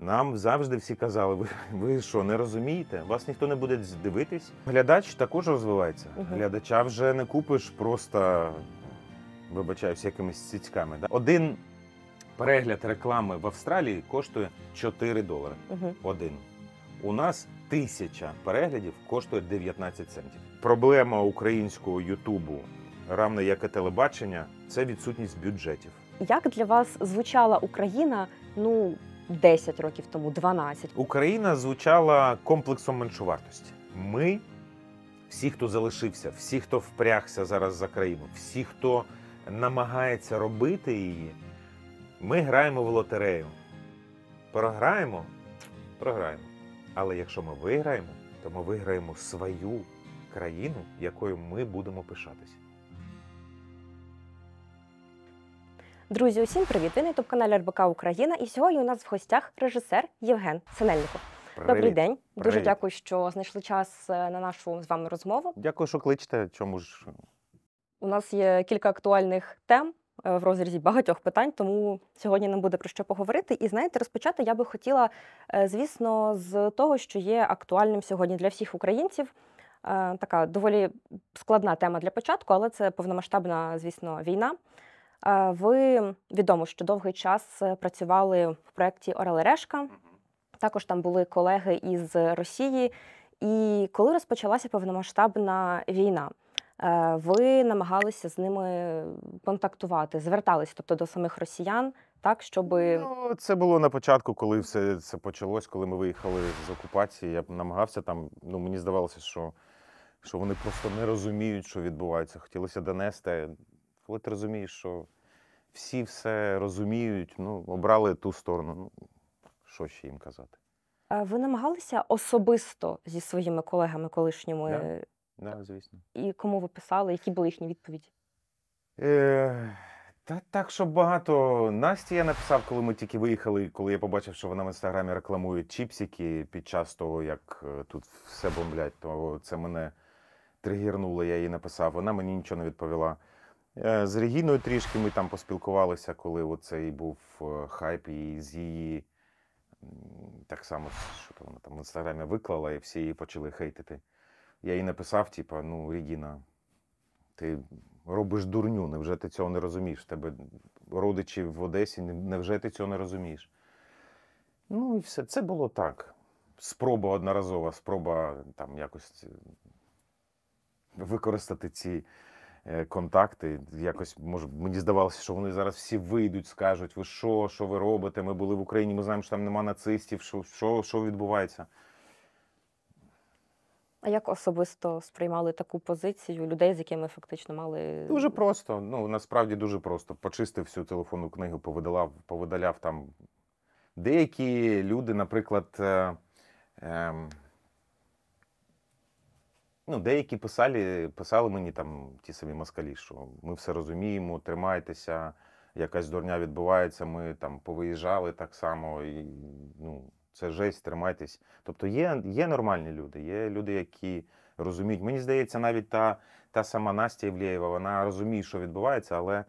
Нам завжди всі казали, ви ви що не розумієте? Вас ніхто не буде дивитись. Глядач також розвивається. Угу. Глядача вже не купиш просто вибачаюсь, якимись цицьками. Да? Один перегляд реклами в Австралії коштує 4 долари. Угу. Один. У нас тисяча переглядів коштує 19 центів. Проблема українського Ютубу, равно як і телебачення, це відсутність бюджетів. Як для вас звучала Україна? Ну 10 років тому, 12. Україна звучала комплексом меншовартості. Ми, всі, хто залишився, всі, хто впрягся зараз за країну, всі, хто намагається робити її, ми граємо в лотерею. Програємо, програємо. Але якщо ми виграємо, то ми виграємо свою країну, якою ми будемо пишатися. Друзі, усім привіт! Ви на ютуб каналі РБК Україна. І сьогодні у нас в гостях режисер Євген Синельников. Привіт. Добрий день. Привіт. Дуже дякую, що знайшли час е, на нашу з вами розмову. Дякую, що кличете. Чому ж у нас є кілька актуальних тем е, в розрізі багатьох питань, тому сьогодні нам буде про що поговорити. І знаєте, розпочати я би хотіла, е, звісно, з того, що є актуальним сьогодні для всіх українців. Така доволі складна тема для початку, але це повномасштабна, звісно, війна. Е, ви відомо, що довгий час е, працювали в проєкті Орел Решка. Також там були колеги із Росії. І коли розпочалася повномасштабна війна, е, ви намагалися з ними контактувати, звертались, тобто до самих росіян, так щоб ну, це було на початку, коли все це почалось, коли ми виїхали з окупації. Я намагався там. Ну мені здавалося, що що вони просто не розуміють, що відбувається. Хотілося донести коли ти розумієш, що всі все розуміють, ну, обрали ту сторону. Ну, Що ще їм казати? А ви намагалися особисто зі своїми колегами колишніми? Да. Да, звісно. І кому ви писали, які були їхні відповіді? Е, Та так, що багато Насті я написав, коли ми тільки виїхали, коли я побачив, що вона в інстаграмі рекламує чіпсики під час того, як е, тут все бомблять, то це мене тригірнуло, я їй написав. Вона мені нічого не відповіла. Е, з Регіною трішки ми там поспілкувалися, коли оцей був е, хайп і з її. Так само, що то вона там в інстаграмі виклала, і всі її почали хейтити. Я їй написав: типу, ну, Регіна, ти робиш дурню, невже ти цього не розумієш? В тебе родичі в Одесі, невже ти цього не розумієш? Ну і все, це було так. Спроба одноразова, спроба там якось е, використати ці Е, контакти. Якось може мені здавалося, що вони зараз всі вийдуть, скажуть, ви що, що ви робите? Ми були в Україні, ми знаємо, що там нема нацистів, що, що, що відбувається. А як особисто сприймали таку позицію людей, з якими фактично мали. Дуже просто. Ну насправді дуже просто. Почистив всю телефонну книгу, повидалав, повидаляв там. Деякі люди, наприклад, е, е, Ну, деякі писали, писали мені там ті самі москалі, що ми все розуміємо, тримайтеся, якась дурня відбувається, ми там повиїжджали так само. і ну, Це жесть, тримайтесь. Тобто є є нормальні люди, є люди, які розуміють. Мені здається, навіть та та сама Настя Євлєєва, вона розуміє, що відбувається, але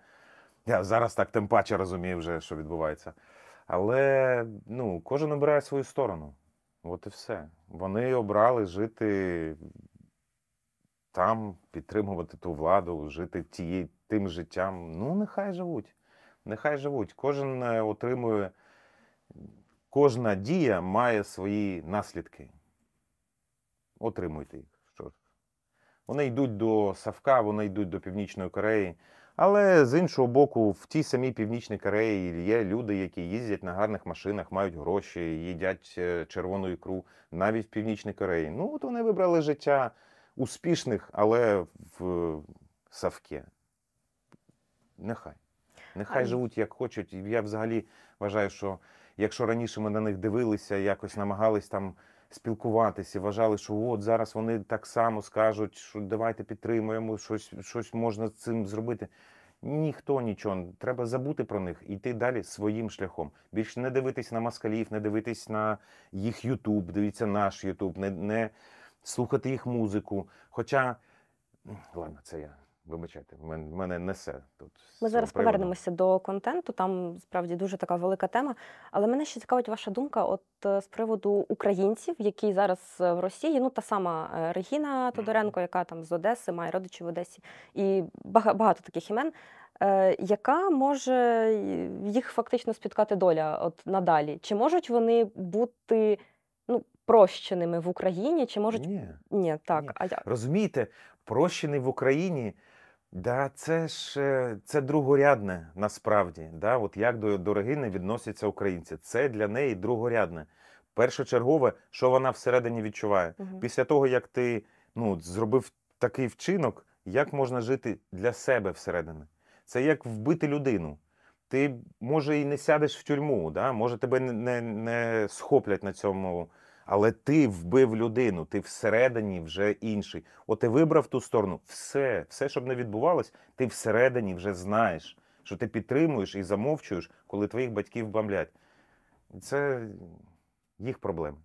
я зараз так тим паче розумію вже, що відбувається. Але ну, кожен обирає свою сторону. От і все. Вони обрали жити там підтримувати ту владу, жити тією тим життям. Ну, нехай живуть. Нехай живуть. Кожен е, отримує, кожна дія має свої наслідки. Отримуйте їх. Що ж. Вони йдуть до Савка, вони йдуть до Північної Кореї. Але з іншого боку, в тій самій Північній Кореї є люди, які їздять на гарних машинах, мають гроші, їдять е, червону ікру навіть в Північній Кореї. Ну, от вони вибрали життя успішних, але в Савке. Нехай. Нехай а... живуть як хочуть. Я взагалі вважаю, що якщо раніше ми на них дивилися, якось намагались там спілкуватися, вважали, що от зараз вони так само скажуть, що давайте підтримуємо, щось щось можна з цим зробити. Ніхто нічого, треба забути про них і йти далі своїм шляхом. Більше не дивитись на москалів, не дивитись на їх Ютуб, дивіться наш Ютуб, не не слухати їх музику. Хоча, ладно, це я. Вибачайте, мене несе тут. Ми зараз приводу. повернемося до контенту. Там справді дуже така велика тема. Але мене ще цікавить ваша думка, от е, з приводу українців, які зараз е, в Росії. Ну та сама е, Регіна Тодоренко, яка там з Одеси, має родичів в Одесі, і багато таких імен. Яка може їх фактично спіткати доля от надалі? Чи можуть вони бути ну прощеними в Україні? Чи можуть Ні. Ні, так. Ні. А я... Розумієте, прощений в Україні. Да, це ж е, це другорядне насправді. Да? От Як до до Регини відносяться українці. Це для неї другорядне. Першочергове, що вона всередині відчуває. Угу. Після того, як ти ну, зробив такий вчинок, як можна жити для себе всередині? Це як вбити людину. Ти може і не сядеш в тюрму, да? може тебе не не, не схоплять на цьому але ти вбив людину, ти всередині вже інший. От ти вибрав ту сторону, все, все, щоб не відбувалось, ти всередині вже знаєш, що ти підтримуєш і замовчуєш, коли твоїх батьків бамлять. Це їх проблеми.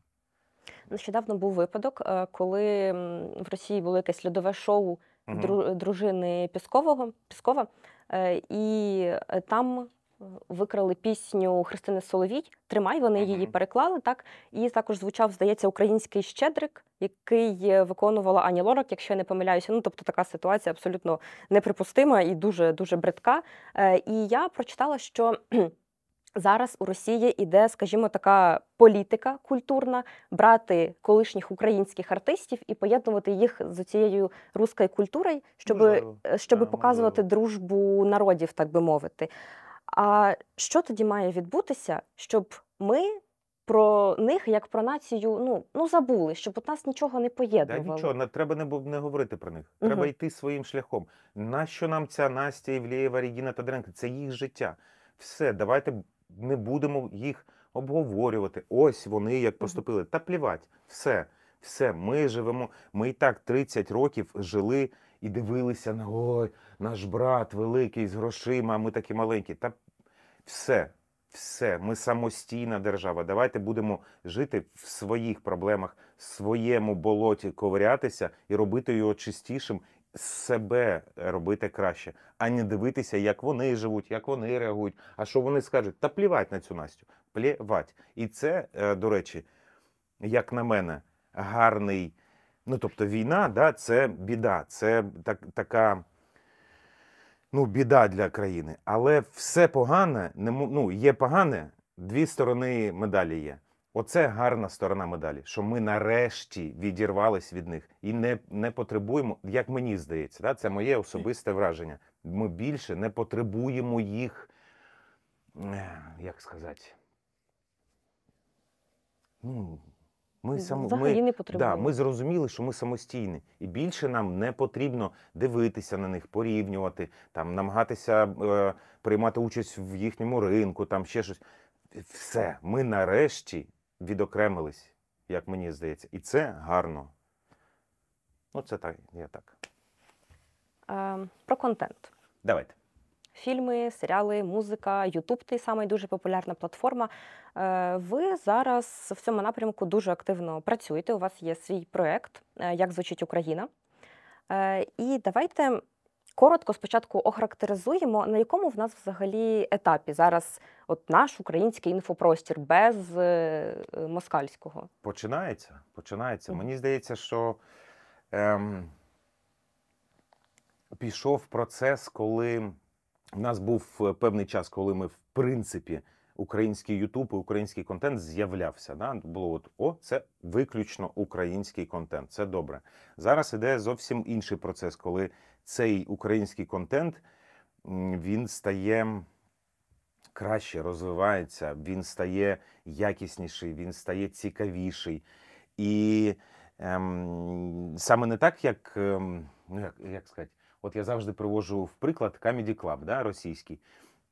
Нещодавно був випадок, е, коли в Росії було якесь льодове шоу дружини Піскового Піскова, е, і е, там викрали пісню Христини Соловій. Тримай вони mm -hmm. її переклали так. І також звучав, здається, український щедрик, який виконувала Ані Лорак, якщо я не помиляюся. Ну тобто така ситуація абсолютно неприпустима і дуже дуже бридка. Е, і я прочитала, що. Зараз у Росії іде, скажімо, така політика культурна брати колишніх українських артистів і поєднувати їх з цією руською культурою, щоб е, щоб показувати дружбу народів, так би мовити. А що тоді має відбутися, щоб ми про них як про націю ну ну забули, щоб от нас нічого не поєднувало? Да, Нічого не треба не не говорити про них. Треба угу. йти своїм шляхом. Нащо нам ця Настя Євлєєва, Регіна Тодоренко? Це їх життя. Все, давайте не будемо їх обговорювати. Ось вони як поступили. Угу. Та плівать, все. Все, ми живемо. Ми і так 30 років жили і дивилися на ой, наш брат великий з грошима. а Ми такі маленькі. Та все, все, ми самостійна держава. Давайте будемо жити в своїх проблемах, в своєму болоті ковирятися і робити його чистішим, себе робити краще, а не дивитися, як вони живуть, як вони реагують. А що вони скажуть? Та плівать на цю Настю, плівать. І це, е, до речі, як на мене, гарний. Ну тобто, війна, да, це біда, це так така ну, біда для країни. Але все погане, ну, є погане, дві сторони медалі є. Оце гарна сторона медалі, що ми нарешті відірвались від них і не не потребуємо, як мені здається, да? це моє особисте враження. Ми більше не потребуємо їх, як сказати, ну, ми сам, ми, не да, ми зрозуміли, що ми самостійні, і більше нам не потрібно дивитися на них, порівнювати, там намагатися е, приймати участь в їхньому ринку, там ще щось. Все, ми нарешті відокремились, як мені здається, і це гарно. Ну, це так, я так. Е, про контент. Давайте фільми, серіали, музика, Ютуб той самий дуже популярна платформа. Е, ви зараз в цьому напрямку дуже активно працюєте. У вас є свій проект, е, як звучить Україна. Е, і давайте коротко спочатку охарактеризуємо, на якому в нас взагалі етапі зараз от наш український інфопростір без москальського. Починається. Починається. Mm. Мені здається, що. Ем... Пішов процес, коли у нас був е, певний час, коли ми, в принципі, український Ютуб і український контент з'являвся. Да? Було от о, це виключно український контент. Це добре. Зараз іде зовсім інший процес, коли цей український контент він стає. Краще розвивається, він стає якісніший, він стає цікавіший. І ем, саме не так, як ем, ну, як, як сказати, От я завжди привожу в приклад Comedy Club, да, російський,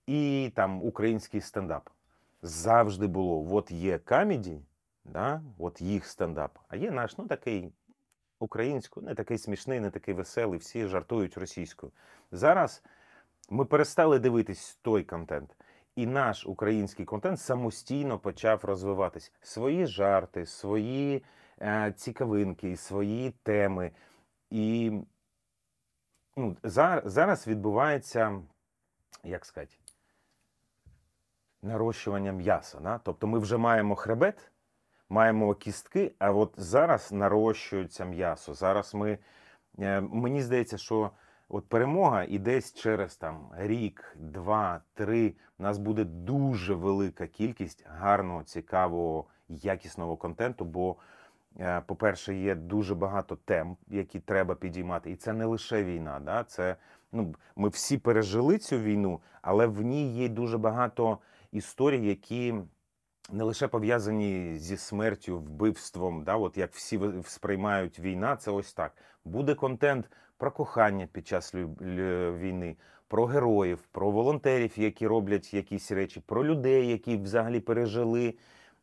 і там український стендап. Завжди було: от є камеді, да, от їх стендап, а є наш, ну такий український, не такий смішний, не такий веселий, всі жартують російською. Зараз ми перестали дивитись той контент. І наш український контент самостійно почав розвиватись. Свої жарти, свої е, цікавинки, свої теми. І ну, зараз відбувається, як сказати, нарощування м'яса. Да? Тобто ми вже маємо хребет, маємо кістки, а от зараз нарощується м'ясо. Зараз ми, е, мені здається, що от перемога і десь через там рік, два, три у нас буде дуже велика кількість гарного, цікавого, якісного контенту. бо Е, по-перше, є дуже багато тем, які треба підіймати, і це не лише війна. Да? Це ну ми всі пережили цю війну, але в ній є дуже багато історій, які не лише пов'язані зі смертю, вбивством. Да? От як всі сприймають війна, це ось так. Буде контент про кохання під час війни, про героїв, про волонтерів, які роблять якісь речі, про людей, які взагалі пережили.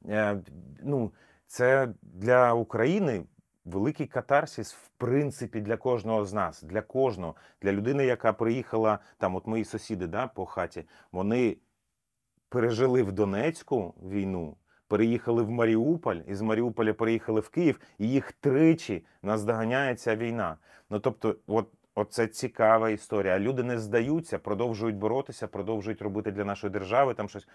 Е, ну, це для України великий катарсіс, в принципі, для кожного з нас, для кожного, для людини, яка приїхала там, от мої сусіди да, по хаті, вони пережили в Донецьку війну. Переїхали в Маріуполь, із Маріуполя переїхали в Київ, і їх тричі наздоганяє ця війна. Ну тобто, от, от це цікава історія. Люди не здаються, продовжують боротися, продовжують робити для нашої держави там щось.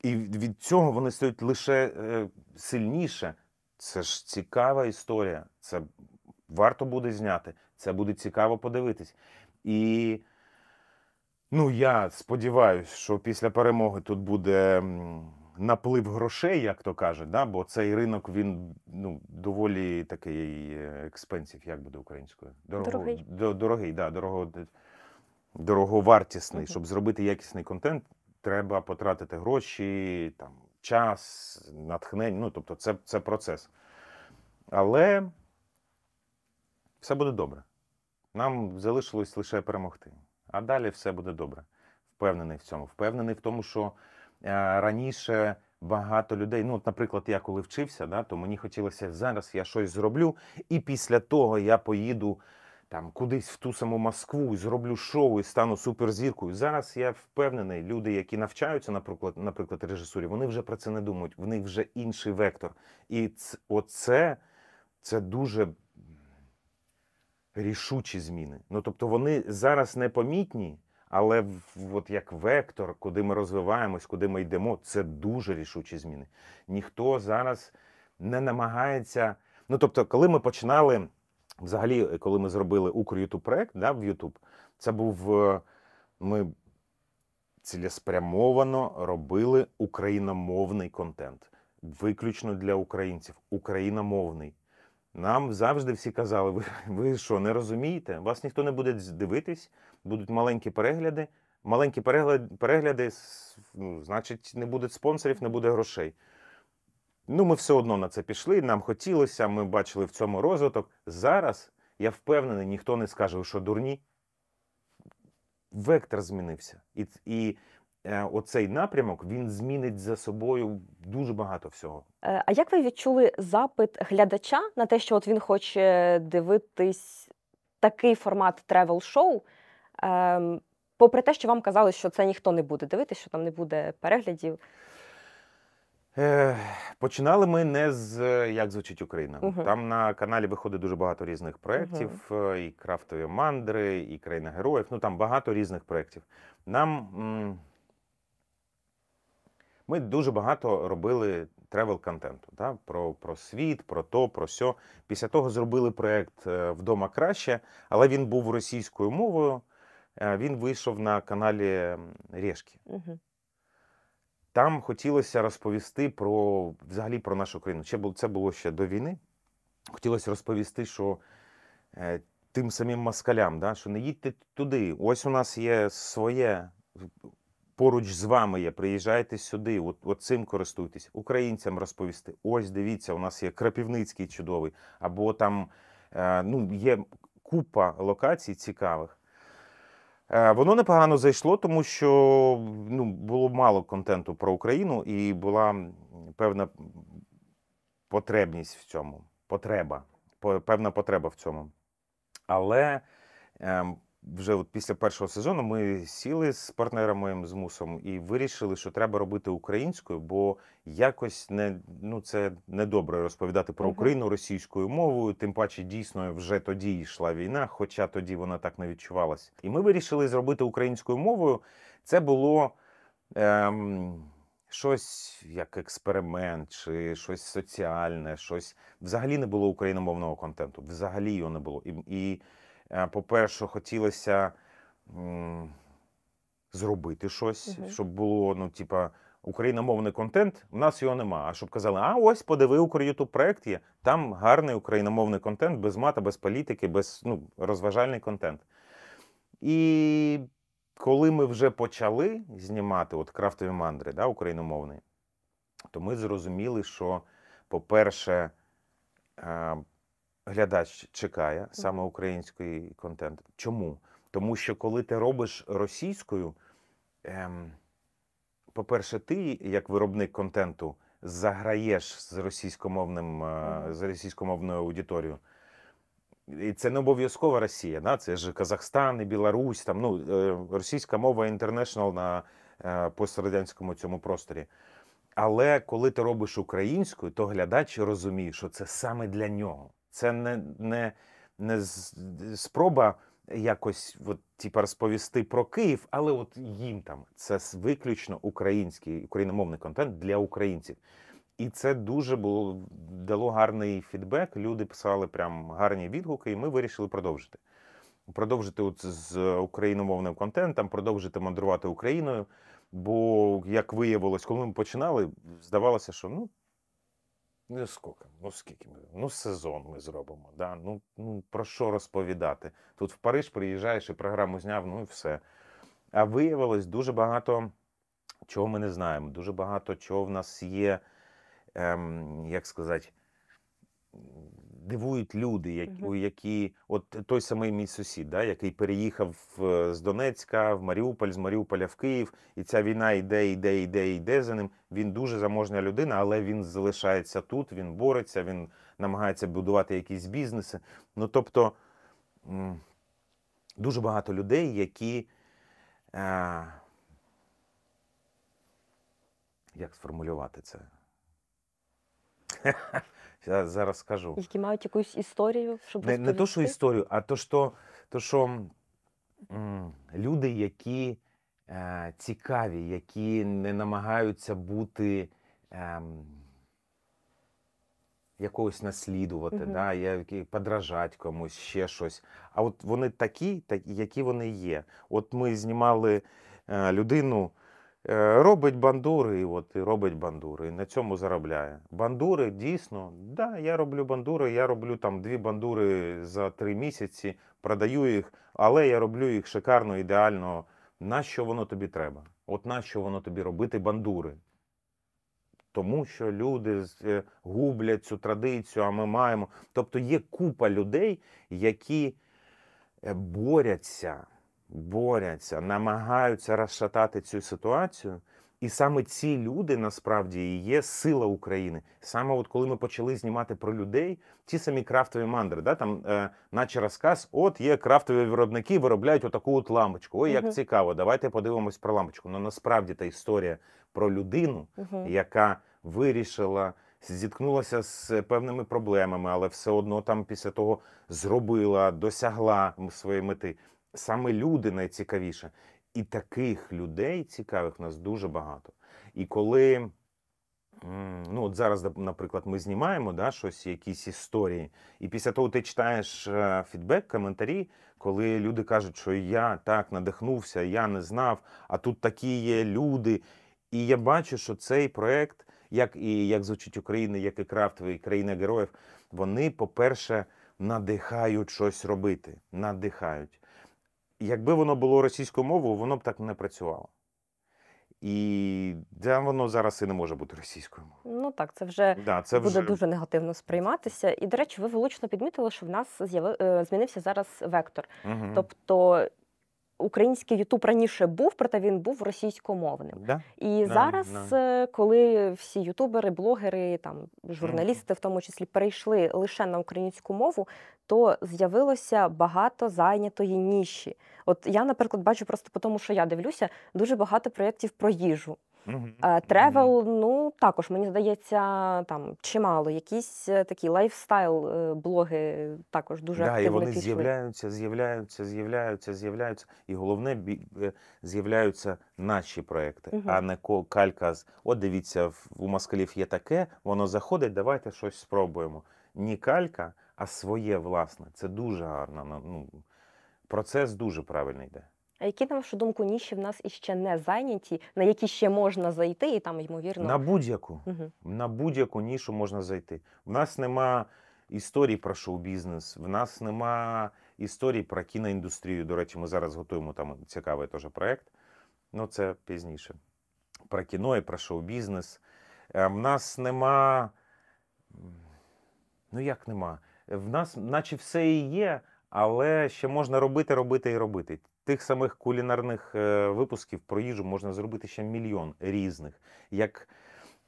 І від цього вони стають лише е, сильніше. Це ж цікава історія. Це варто буде зняти. Це буде цікаво подивитись. І ну, я сподіваюся, що після перемоги тут буде наплив грошей, як то каже, да? Бо цей ринок він ну, доволі такий е, експенсів, як буде українською. Дорого, дорогий, до, дорогий да, дорого, дороговартісний, угу. щоб зробити якісний контент треба потратити гроші, там, час, натхнення. Ну, тобто, це, це процес. Але все буде добре. Нам залишилось лише перемогти. А далі все буде добре. Впевнений в цьому. Впевнений в тому, що е, раніше. Багато людей, ну, от, наприклад, я коли вчився, да, то мені хотілося зараз я щось зроблю, і після того я поїду там кудись в ту саму Москву і зроблю шоу і стану суперзіркою. Зараз я впевнений, люди, які навчаються, наприклад, наприклад, режисурі, вони вже про це не думають. В них вже інший вектор. І ц... оце це дуже рішучі зміни. Ну тобто, вони зараз непомітні. Але от як вектор, куди ми розвиваємось, куди ми йдемо, це дуже рішучі зміни. Ніхто зараз не намагається. Ну тобто, коли ми починали Взагалі, е, коли ми зробили Укр-Ютуб проект да, в Ютуб, це був е, ми цілеспрямовано робили україномовний контент, виключно для українців, україномовний. Нам завжди всі казали, ви, ви що не розумієте? Вас ніхто не буде дивитись, будуть маленькі перегляди. Маленькі перегляди, перегляди ну, значить, не буде спонсорів, не буде грошей. Ну, ми все одно на це пішли, нам хотілося, ми бачили в цьому розвиток. Зараз я впевнений, ніхто не скаже, що дурні. Вектор змінився. І і е, оцей напрямок він змінить за собою дуже багато всього. Е, а як ви відчули запит глядача на те, що от він хоче дивитись такий формат тревел-шоу? Е, ем, попри те, що вам казали, що це ніхто не буде дивитися, що там не буде переглядів? Е, починали ми не з е, як звучить Україна. Угу. Там на каналі виходить дуже багато різних проєктів, угу. Е, і крафтові мандри, і країна героїв. Ну там багато різних проєктів. Нам ми дуже багато робили тревел контенту. Да? Про про світ, про то, про сьо. Після того зробили проєкт Вдома краще, але він був російською мовою. Він вийшов на каналі Рєшки. Угу. Там хотілося розповісти про взагалі про нашу країну. Ще це було ще до війни. Хотілося розповісти, що е, тим самим москалям, да, що не їдьте туди. Ось у нас є своє поруч з вами є. Приїжджайте сюди, от, от цим користуйтесь, українцям розповісти. Ось дивіться, у нас є Крапівницький чудовий, або там е, ну, є купа локацій цікавих. Е, воно непогано зайшло, тому що ну, було мало контенту про Україну і була певна потребність в цьому. Потреба, певна потреба в цьому. Але. Ем, вже от після першого сезону ми сіли з партнером моїм з мусом і вирішили, що треба робити українською, бо якось не ну це недобре розповідати про Україну російською мовою. Тим паче дійсно вже тоді йшла війна, хоча тоді вона так не відчувалася. І ми вирішили зробити українською мовою. Це було. Ем, Щось як експеримент, чи щось соціальне, щось взагалі не було україномовного контенту. Взагалі його не було. І і Е, по-перше, хотілося зробити щось, uh щоб було, ну, типа, україномовний контент, в нас його нема. А щоб казали, а ось подиви Укрютуб проект є. Там гарний україномовний контент, без мата, без політики, без ну, розважальний контент. І коли ми вже почали знімати от крафтові мандри, да, україномовний, то ми зрозуміли, що, по-перше, е, глядач чекає саме український контент. Чому? Тому що коли ти робиш російською, ем, по-перше, ти, як виробник контенту, заграєш з російськомовним е, з російськомовною аудиторією. І це не обов'язкова Росія, да? це ж Казахстан і Білорусь, там ну е, російська мова інтернешнл на е, пострадянському цьому просторі. Але коли ти робиш українською, то глядач розуміє, що це саме для нього. Це не не, не спроба якось от, типу, розповісти про Київ, але от їм там це виключно український україномовний контент для українців. І це дуже було дало гарний фідбек. Люди писали прям гарні відгуки, і ми вирішили продовжити. Продовжити от з україномовним контентом, продовжити мандрувати Україною. Бо, як виявилось, коли ми починали, здавалося, що ну Ну, сколько, Ну скільки ми? Ну, сезон ми зробимо. Да? Ну, ну про що розповідати? Тут в Париж приїжджаєш і програму зняв, ну і все. А виявилось дуже багато чого ми не знаємо. Дуже багато чого в нас є, ем, як сказати, дивують люди, які, у які от той самий мій сусід, да, який переїхав е, з Донецька в Маріуполь, з Маріуполя в Київ, і ця війна йде, йде, йде, йде за ним. Він дуже заможна людина, але він залишається тут, він бореться, він намагається будувати якісь бізнеси. Ну тобто дуже багато людей, які. Е, як сформулювати це? зараз скажу. Які мають якусь історію, щоб не, не то, що історію, а то, що то, що м, люди, які е, цікаві, які не намагаються бути е, якогось наслідувати, угу. да, які подражати комусь ще щось. А от вони такі, такі, які вони є. От ми знімали е, людину. Е, робить бандури, і от і робить бандури, і на цьому заробляє. Бандури дійсно, да, я роблю бандури, я роблю там дві бандури за три місяці, продаю їх, але я роблю їх шикарно, ідеально. Нащо воно тобі треба? От нащо воно тобі робити бандури? Тому що люди е, гублять цю традицію, а ми маємо. Тобто є купа людей, які е, боряться. Боряться, намагаються розшатати цю ситуацію. І саме ці люди насправді і є сила України. Саме от коли ми почали знімати про людей, ті самі крафтові мандри, да там, е, наче розказ, от є крафтові виробники, виробляють отаку от лампочку. Ой, як uh цікаво, давайте подивимось про лампочку. Ну насправді та історія про людину, uh яка вирішила. Зіткнулася з певними проблемами, але все одно там після того зробила, досягла своєї мети саме люди найцікавіше. І таких людей цікавих у нас дуже багато. І коли ну от зараз, наприклад, ми знімаємо да, щось, якісь історії, і після того ти читаєш е, фідбек, коментарі, коли люди кажуть, що я так надихнувся, я не знав, а тут такі є люди. І я бачу, що цей проект, як і як звучить Україна, як і крафтовий країна героїв, вони, по-перше, надихають щось робити, надихають якби воно було російською мовою, воно б так не працювало. І де воно зараз і не може бути російською мовою. Ну так, це вже да, це буде вже... дуже негативно сприйматися. І, до речі, ви влучно підмітили, що в нас з'яви... Е, змінився зараз вектор. Угу. Тобто Український Ютуб раніше був, проте він був російськомовним. Да? І да, зараз, да. Е, коли всі ютубери, блогери, там журналісти, mm. в тому числі, перейшли лише на українську мову, то з'явилося багато зайнятої ніші. От я, наприклад, бачу просто по тому, що я дивлюся, дуже багато проєктів про їжу. Угу. Тревел, ну також мені здається, там чимало. Якісь е, такі лайфстайл-блоги е, також дуже да, активно і вони пішли. з'являються, з'являються, з'являються, з'являються. І головне е, з'являються наші проекти, угу. а не калька з от дивіться, у москалів є таке, воно заходить. Давайте щось спробуємо. Ні калька, а своє власне. Це дуже гарно. Ну, ну процес дуже правильно йде. А які на вашу думку ніші в нас іще не зайняті, на які ще можна зайти, і там ймовірно на будь-яку угу. на будь-яку нішу можна зайти. В нас нема історій про шоу-бізнес, в нас нема історій про кіноіндустрію. До речі, ми зараз готуємо там цікавий теж проект. Ну це пізніше. Про кіно і про шоу-бізнес. Е, в нас нема. Ну як нема? В нас, наче все і є, але ще можна робити, робити і робити. Тих самих кулінарних е, випусків про їжу можна зробити ще мільйон різних, як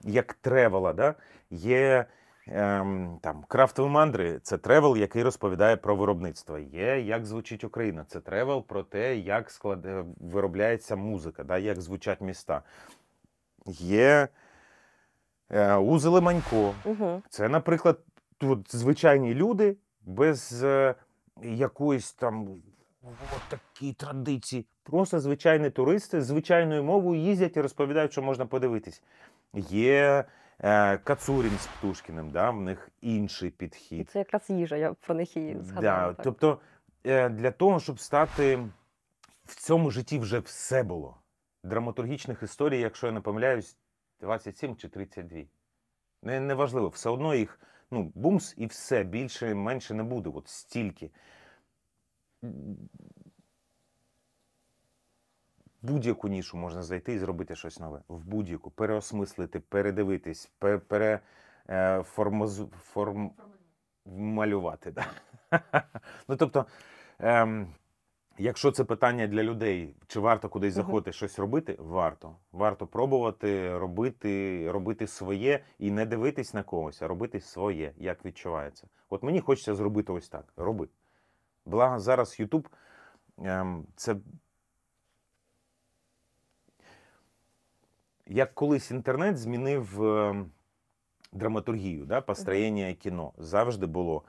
як тревела. Да? Є ем, там крафтові мандри це тревел, який розповідає про виробництво. Є як звучить Україна, це тревел про те, як склад... Е, виробляється музика, да? як звучать міста. Є е, Узели Манько. Угу. Це, наприклад, тут звичайні люди без е, якоїсь там. От такі традиції. Просто звичайні туристи звичайною мовою їздять і розповідають, що можна подивитись. Є е, Кацурін з Птушкіним, да? в них інший підхід. І це якраз їжа, я про них і згадала. Да, Тобто е, для того, щоб стати в цьому житті вже все було. Драматургічних історій, якщо я не помиляюсь, 27 чи 32. Не, Неважливо, все одно їх ну, бумс і все більше-менше не буде. От стільки будь-яку нішу можна зайти і зробити щось нове. В будь-яку переосмислити, передивитись, переформалювати. Е, форм... Да. ну, тобто, ем, якщо це питання для людей, чи варто кудись заходити uh щось робити, варто. Варто пробувати робити, робити своє і не дивитись на когось, а робити своє, як відчувається. От мені хочеться зробити ось так. Роби. Благо зараз Ютуб ем, це. Як колись інтернет змінив ем, драматургію, да, построєння кіно. Завжди було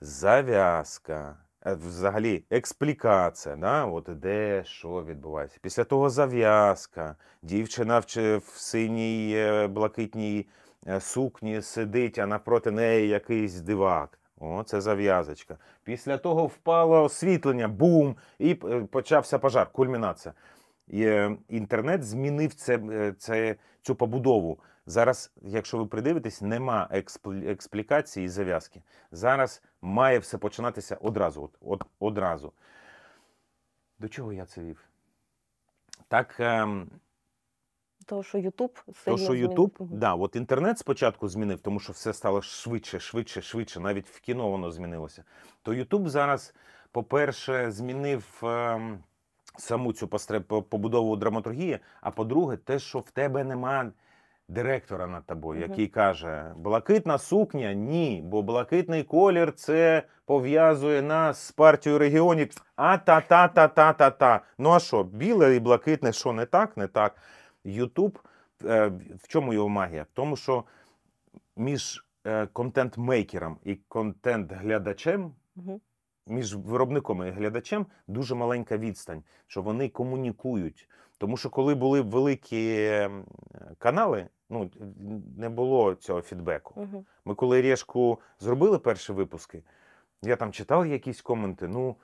зав'язка, е, взагалі експлікація, да, от де що відбувається. Після того зав'язка, дівчина в синій е, блакитній е, сукні сидить, а напроти неї якийсь дивак. О, це зав'язочка. Після того впало освітлення, бум, і е, почався пожар, кульмінація. І е, Інтернет змінив це, е, це, цю побудову. Зараз, якщо ви придивитесь, нема експлікації і зав'язки. Зараз має все починатися одразу. От, от, одразу. До чого я це вів? Так. Ем... Того, що Ютуб сильно То, що Ютуб, да, от інтернет спочатку змінив, тому що все стало швидше, швидше, швидше. Навіть в кіно воно змінилося. То Ютуб зараз, по-перше, змінив е, саму цю побудову драматургії. А по-друге, те, що в тебе нема директора над тобою, угу. який каже: блакитна сукня ні, бо блакитний колір це пов'язує нас з партією регіонів. А та та та та та та. Ну а що, біле і блакитне, що не так, не так. Ютуб, е, в чому його магія? В тому, що між е, контент-мейкером і контент-глядачем, між виробником і глядачем дуже маленька відстань, що вони комунікують. Тому що, коли були великі ем, канали, ну не було цього фідбеку. Угу. Ми коли Рєшку зробили перші випуски, я там читав якісь коменти. ну,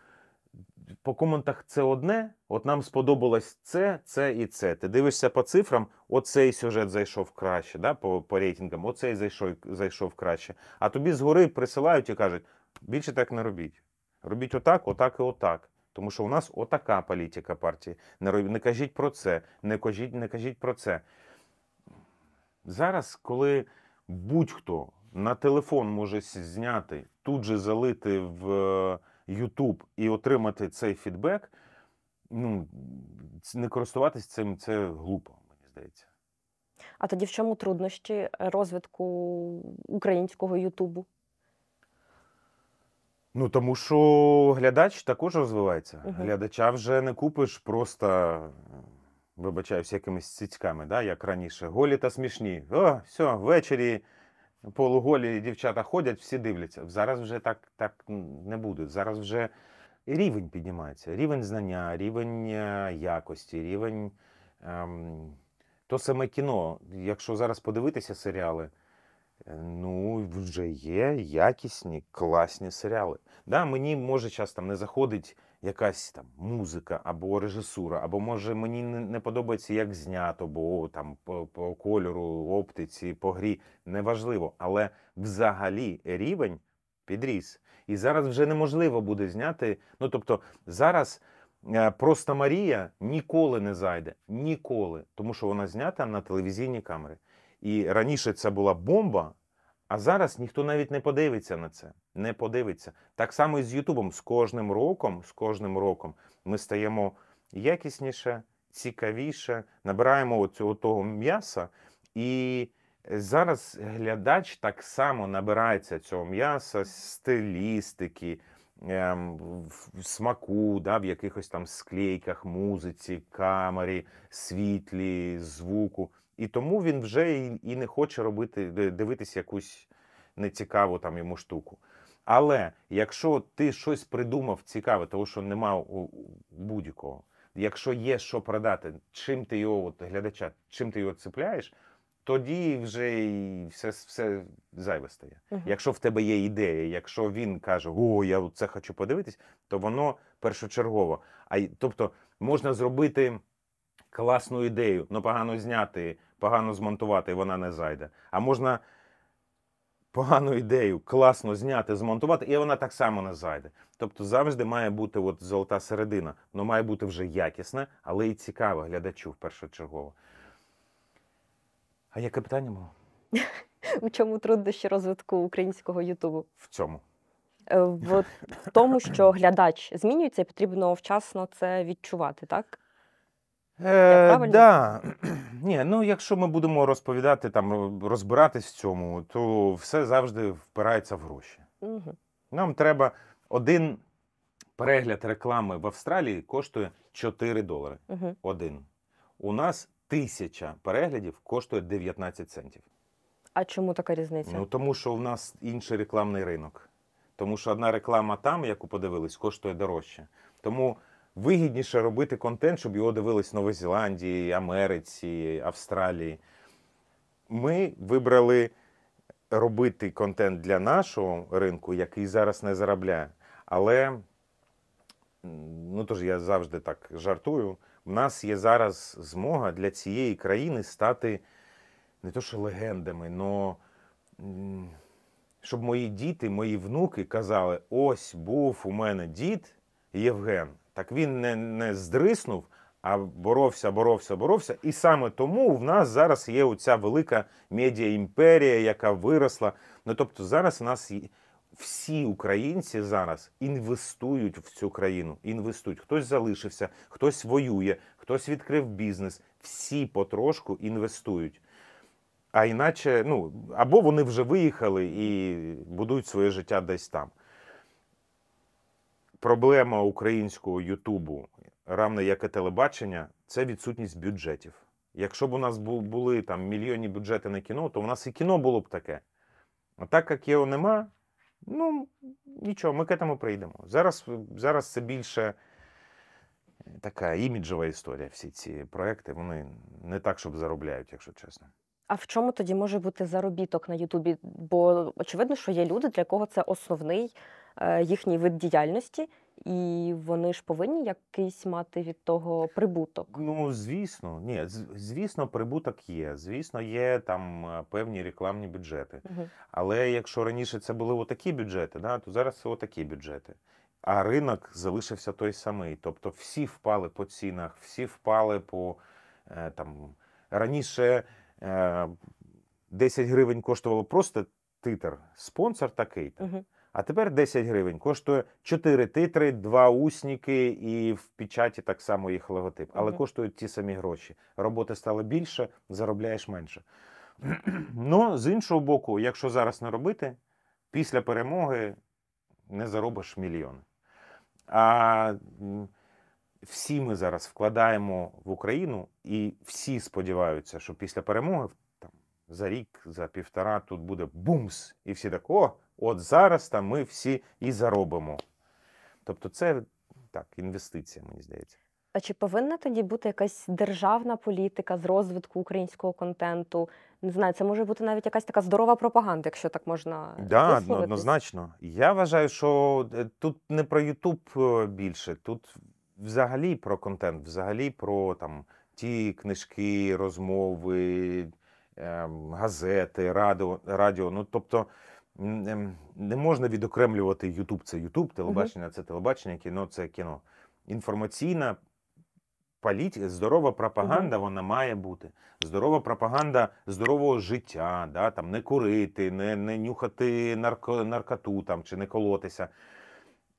по коментах це одне. От нам сподобалось це, це і це. Ти дивишся по цифрам, оцей сюжет зайшов краще, да, по по рейтингам, оцей зайшов зайшов краще. А тобі згори присилають і кажуть: більше так не робіть. Робіть отак, отак і отак. Тому що у нас отака політика партії. Не роб... не кажіть про це, не кажіть, не кажіть про це. Зараз, коли будь-хто на телефон може зняти, тут же залити в. YouTube і отримати цей фідбек, ну не користуватися цим це глупо, мені здається. А тоді в чому труднощі е, розвитку українського Ютубу? Ну, тому що глядач також розвивається. Угу. Глядача вже не купиш просто, вибачаюсь, якимись цицьками, да? як раніше. Голі та смішні. О, все, ввечері полуголі дівчата ходять, всі дивляться. Зараз вже так так не буде. Зараз вже рівень піднімається, рівень знання, рівень е, якості, рівень ем, то саме кіно. Якщо зараз подивитися серіали, е, ну вже є якісні, класні серіали. Да, Мені може час там не заходить якась там музика або режисура, або може мені не подобається, як знято, бо там по, по кольору, оптиці, по грі неважливо. Але взагалі рівень підріс. І зараз вже неможливо буде зняти. Ну тобто зараз. Е, просто Марія ніколи не зайде, ніколи, тому що вона знята на телевізійні камери. І раніше це була бомба, а зараз ніхто навіть не подивиться на це, не подивиться. Так само і з Ютубом. З кожним роком, з кожним роком ми стаємо якісніше, цікавіше, набираємо оцього того м'яса, і зараз глядач так само набирається цього м'яса, стилістики, ем, в смаку, да, в якихось там склейках, музиці, камері, світлі, звуку. І тому він вже і, і не хоче робити, дивитися якусь нецікаву там йому штуку. Але якщо ти щось придумав цікаве, того що нема у будь-кого, якщо є що продати, чим ти його от, глядача, чим ти його цепляєш, тоді вже і все все зайве стає. Угу. Якщо в тебе є ідея, якщо він каже, о, я це хочу подивитись, то воно першочергово. А тобто можна зробити класну ідею, але ну, погано зняти, погано змонтувати, вона не зайде. А можна погану ідею класно зняти, змонтувати, і вона так само не зайде. Тобто завжди має бути от золота середина. Воно ну, має бути вже якісне, але і цікаве глядачу в першочергово. А яке питання було? У чому труднощі розвитку українського Ютубу? В цьому. Е, в тому, що глядач змінюється, і потрібно вчасно це відчувати, так? Е, да. Ні, ну якщо ми будемо розповідати там, е, розбиратись в цьому, то все завжди впирається в гроші. Угу. Нам треба один перегляд реклами в Австралії коштує 4 долари. Угу. Один. У нас тисяча переглядів коштує 19 центів. А чому така різниця? Ну тому що в нас інший рекламний ринок. Тому що одна реклама там, яку подивились, коштує дорожче. Тому вигідніше робити контент, щоб його дивились в Новій Зеландії, Америці, Австралії. Ми вибрали робити контент для нашого ринку, який зараз не заробляє. Але ну тож я завжди так жартую. У нас є зараз змога для цієї країни стати не то, що легендами, но щоб мої діти, мої внуки казали: ось був у мене дід Євген так він не, не здриснув, а боровся, боровся, боровся. І саме тому в нас зараз є оця велика медіа імперія, яка виросла. Ну тобто, зараз в нас є. Всі українці зараз інвестують в цю країну. Інвестують. Хтось залишився, хтось воює, хтось відкрив бізнес. Всі потрошку інвестують. А іначе, ну або вони вже виїхали і будують своє життя десь там проблема українського Ютубу, равно як і телебачення, це відсутність бюджетів. Якщо б у нас були там мільйонні бюджети на кіно, то у нас і кіно було б таке. А так як його нема, ну нічого, ми к этому прийдемо. Зараз зараз це більше е, така іміджова історія. Всі ці проекти вони не так, щоб заробляють, якщо чесно. А в чому тоді може бути заробіток на Ютубі? Бо очевидно, що є люди, для кого це основний Е, їхній вид діяльності. І вони ж повинні якийсь мати від того прибуток. Ну звісно, ні, звісно, прибуток є. Звісно, є там е, певні рекламні бюджети. Угу. Але якщо раніше це були отакі бюджети, да, то зараз це отакі бюджети. А ринок залишився той самий. Тобто всі впали по цінах, всі впали по е, там раніше 10 гривень коштувало просто титр, спонсор такий. Угу. А тепер 10 гривень коштує 4 титри, 2 усніки, і в печаті так само їх логотип. Але угу. коштують ті самі гроші. Роботи стало більше, заробляєш менше. Ну, з іншого боку, якщо зараз не робити, після перемоги не заробиш мільйони. А всі ми зараз вкладаємо в Україну, і всі сподіваються, що після перемоги там, за рік, за півтора тут буде бумс, і всі так о. От зараз там ми всі і заробимо. Тобто, це так, інвестиція, мені здається. А чи повинна тоді бути якась державна політика з розвитку українського контенту? Не знаю, це може бути навіть якась така здорова пропаганда, якщо так можна да, ну, Так, однозначно. Я вважаю, що е, тут не про Ютуб е, більше, тут взагалі про контент, взагалі про там ті книжки, розмови, ем, газети, радіо. радіо. Ну тобто. Ем, не можна відокремлювати Ютуб це Ютуб, телебачення mm це телебачення, кіно це кіно. Інформаційна політ... здорова пропаганда mm вона має бути. Здорова пропаганда здорового життя, да? там, не курити, не не нюхати нарко... наркоту там, чи не колотися.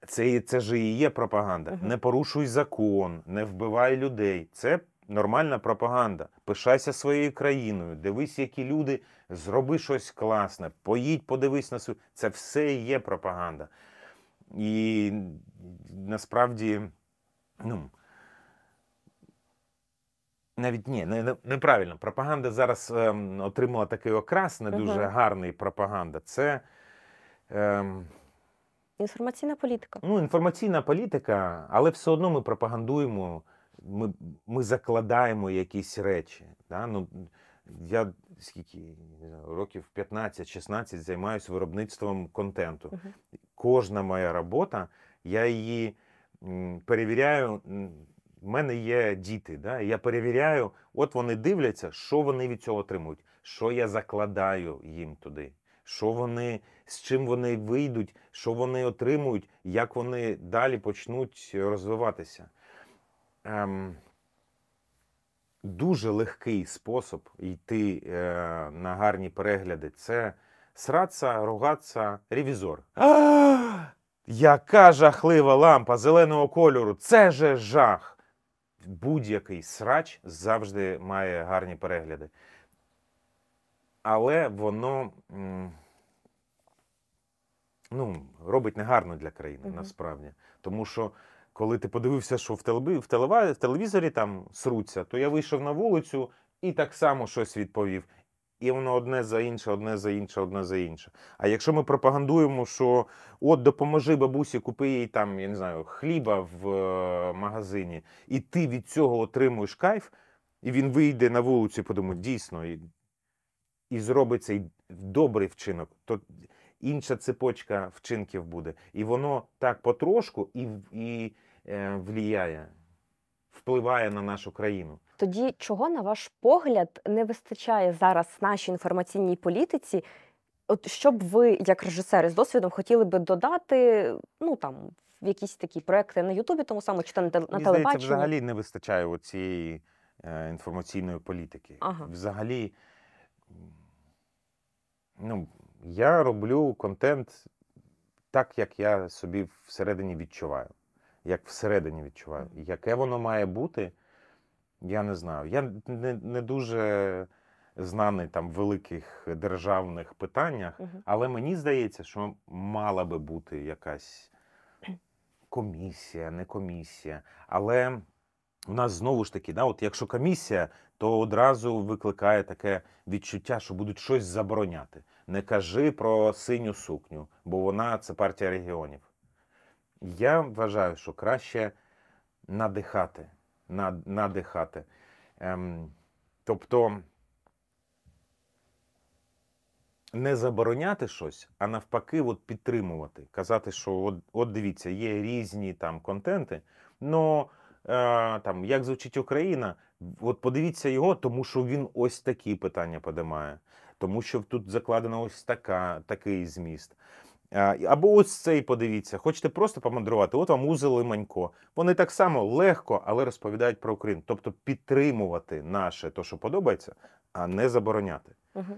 Це це ж і є пропаганда. Mm Не порушуй закон, не вбивай людей. Це нормальна пропаганда. Пишайся своєю країною, дивись, які люди, зроби щось класне, поїдь, подивись на свою. Це все є пропаганда. І насправді, ну. Навіть ні, не, неправильно. Пропаганда зараз е, отримала такий окрас, не дуже угу. гарний пропаганда. Це е, інформаційна політика. Ну, інформаційна політика, але все одно ми пропагандуємо ми ми закладаємо якісь речі. Да? Ну, Я скільки знаю, років 15-16 займаюся виробництвом контенту. Кожна моя робота, я її перевіряю. В мене є діти, да? я перевіряю, от вони дивляться, що вони від цього отримують, що я закладаю їм туди, що вони, з чим вони вийдуть, що вони отримують, як вони далі почнуть розвиватися ем, дуже легкий спосіб йти е, на гарні перегляди це сраться, ругатися, ревізор. яка жахлива лампа зеленого кольору! Це же жах! Будь-який срач завжди має гарні перегляди. Але воно ну, робить негарно для країни насправді. Тому що коли ти подивився, що в в телевізорі там сруться, то я вийшов на вулицю і так само щось відповів. І воно одне за інше, одне за інше, одне за інше. А якщо ми пропагандуємо, що от допоможи бабусі, купи їй там, я не знаю, хліба в е, магазині, і ти від цього отримуєш кайф, і він вийде на вулицю, і подумає, дійсно, і і зробить цей добрий вчинок, то інша цепочка вчинків буде. І воно так потрошку, і. і Е, влияє, впливає на нашу країну. Тоді чого, на ваш погляд, не вистачає зараз нашій інформаційній політиці? От що б ви, як режисери з досвідом, хотіли би додати, ну там в якісь такі проекти на Ютубі, тому саме чи на, на телебаченні? взагалі не вистачає цієї е, інформаційної політики. Ага. Взагалі, ну я роблю контент так, як я собі всередині відчуваю як всередині відчуваю. Яке воно має бути, я не знаю. Я не не дуже знаний там в великих державних питаннях, але мені здається, що мала би бути якась комісія, не комісія. Але у нас знову ж таки, да, от якщо комісія, то одразу викликає таке відчуття, що будуть щось забороняти. Не кажи про синю сукню, бо вона це партія регіонів. Я вважаю, що краще надихати. надихати. Ем, Тобто не забороняти щось, а навпаки, от підтримувати. Казати, що от, от дивіться, є різні там контенти, но е, там, як звучить Україна, от подивіться його, тому що він ось такі питання подимає, тому що тут закладено ось така, такий зміст. Е, або ось цей подивіться, хочете просто помандрувати. От вам Узел і Манько. Вони так само легко, але розповідають про Україну. Тобто підтримувати наше, то що подобається, а не забороняти. Угу.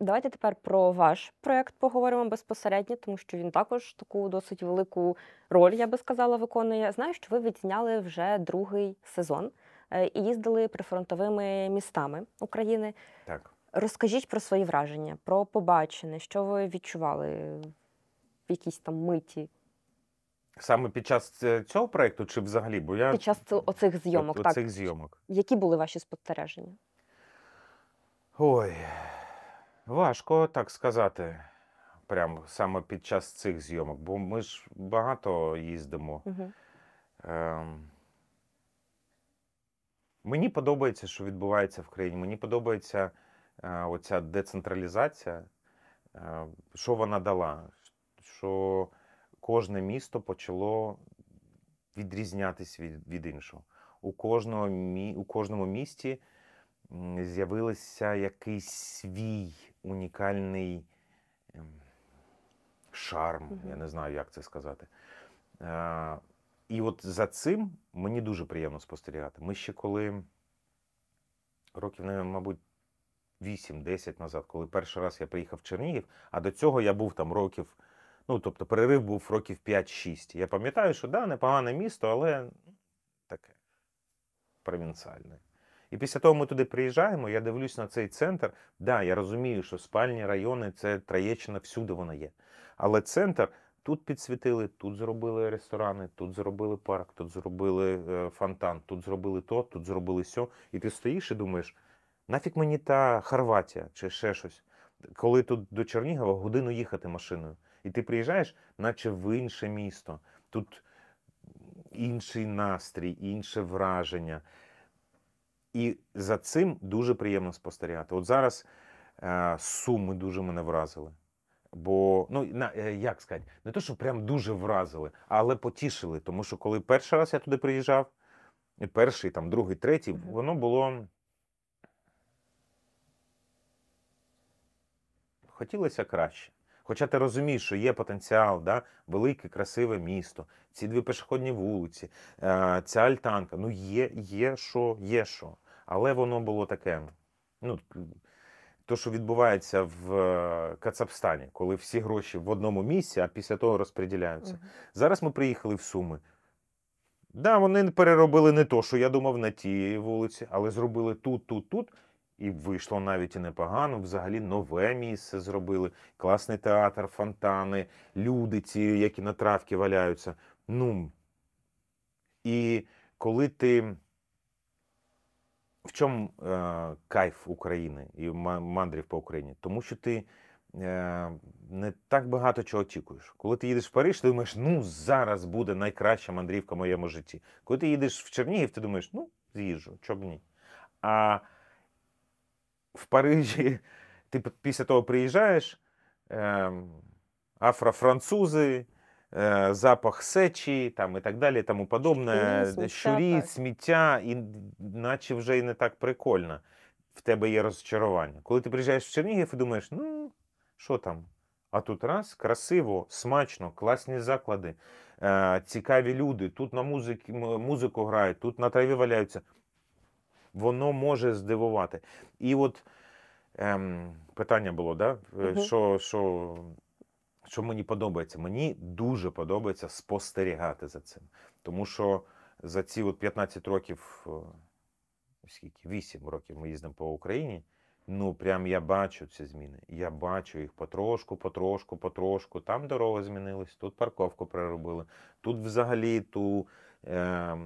Давайте тепер про ваш проект поговоримо безпосередньо, тому що він також таку досить велику роль, я би сказала, виконує. Знаю, що ви відзняли вже другий сезон е, і їздили прифронтовими містами України. Так. Розкажіть про свої враження, про побачення, що ви відчували в якійсь там миті. Саме під час е, цього проєкту чи взагалі? Бо я... Під час оцих зйомок, От, так. Оцих зйомок. Які були ваші спостереження? Ой, важко так сказати. Прямо саме під час цих зйомок, бо ми ж багато їздимо. Угу. Ем... Мені подобається, що відбувається в країні. Мені подобається е, оця децентралізація, е, що вона дала що кожне місто почало відрізнятися від від іншого. У кожного, у кожному місті з'явився якийсь свій унікальний ем, шарм, mm я не знаю, як це сказати. А, е, І от за цим мені дуже приємно спостерігати. Ми ще коли років, мабуть, 8-10 назад, коли перший раз я приїхав в Чернігів, а до цього я був там років. Ну, тобто, перерив був років 5-6. Я пам'ятаю, що да, непогане місто, але таке провінціальне. І після того ми туди приїжджаємо, я дивлюсь на цей центр. Да, я розумію, що спальні райони це Троєщина, всюди вона є. Але центр тут підсвітили, тут зробили ресторани, тут зробили парк, тут зробили е, фонтан, тут зробили то, тут зробили сьо. І ти стоїш і думаєш, нафік мені та Хорватія чи ще щось, коли тут до Чернігова годину їхати машиною. І ти приїжджаєш, наче в інше місто. Тут інший настрій, інше враження. І за цим дуже приємно спостерігати. От зараз е, суми дуже мене вразили. Бо, ну на е, як сказати, не те, що прям дуже вразили, але потішили. Тому що коли перший раз я туди приїжджав, перший, там, другий, третій, воно було. Хотілося краще. Хоча ти розумієш, що є потенціал, да? велике, красиве місто, ці дві пішохідні вулиці, е, ця альтанка. Ну, є, є що, є що. Але воно було таке. Ну, то, що відбувається в е, Кацапстані, коли всі гроші в одному місці, а після того розподіляються. Угу. Зараз ми приїхали в Суми. Да, вони переробили не то, що я думав, на тій вулиці, але зробили тут, тут, тут. І вийшло навіть і непогано. Взагалі нове місце зробили. Класний театр, фонтани, люди ці, які на травці валяються. Ну і коли ти. В чому е, кайф України і мандрів по Україні? Тому що ти е, не так багато чого очікуєш. Коли ти їдеш в Париж, ти думаєш, ну зараз буде найкраща мандрівка в моєму житті. Коли ти їдеш в Чернігів, ти думаєш, ну, з'їжджу, б ні. А в Парижі ти після того приїжджаєш, е, афрофранцузи, е, запах сечі там, і так далі, тому подобне, щурі, сміття, і наче вже і не так прикольно. В тебе є розчарування. Коли ти приїжджаєш в Чернігів і думаєш, ну, що там? А тут раз, красиво, смачно, класні заклади, е, цікаві люди, тут на музик, музику грають, тут на траві валяються воно може здивувати. І от ем, питання було, да? Угу. що що, що мені подобається. Мені дуже подобається спостерігати за цим. Тому що за ці от 15 років, е, скільки 8 років ми їздимо по Україні. Ну, прям я бачу ці зміни. Я бачу їх потрошку, потрошку, потрошку. Там дорога змінилась, тут парковку переробили, тут взагалі ту е,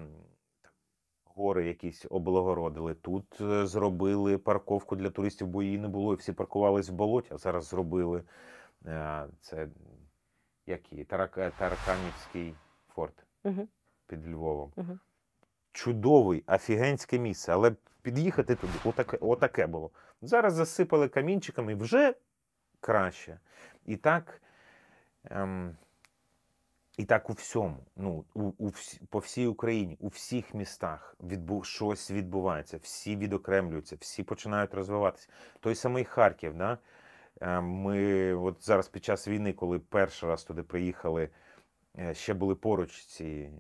гори якісь облагородили. Тут е, зробили парковку для туристів, бо її не було. і Всі паркувались в болоті, а зараз зробили е, це як її, Тарак... Е, Тараканівський форт угу. під Львовом. Угу. Чудовий, офігенське місце, але під'їхати туди отаке, отаке було. Зараз засипали камінчиками вже краще. І так. Ем, і так у всьому, ну у, у по всій Україні, у всіх містах відбув щось відбувається, всі відокремлюються, всі починають розвиватися. Той самий Харків, да? Е, ми от зараз під час війни, коли перший раз туди приїхали, е, ще були поруч ці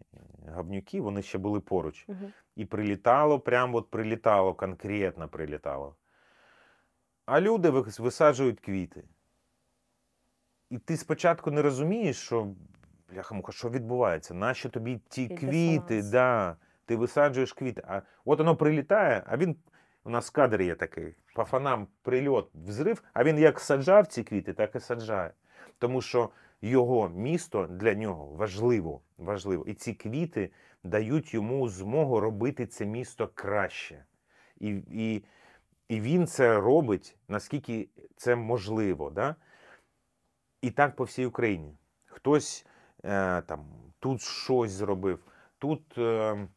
гавнюки, вони ще були поруч. Угу. І прилітало, прям от прилітало, конкретно прилітало. А люди висаджують квіти. І ти спочатку не розумієш, що. Ляхамуха, що відбувається? Нащо тобі ті Під квіти? Да. Ти висаджуєш квіти. А от воно прилітає, а він. У нас кадр є такий: по фанам прильот, взрив, а він як саджав ці квіти, так і саджає. Тому що його місто для нього важливо. важливо. І ці квіти дають йому змогу робити це місто краще. І і, і він це робить, наскільки це можливо. Да? І так по всій Україні. Хтось Е, там тут щось зробив, тут ем,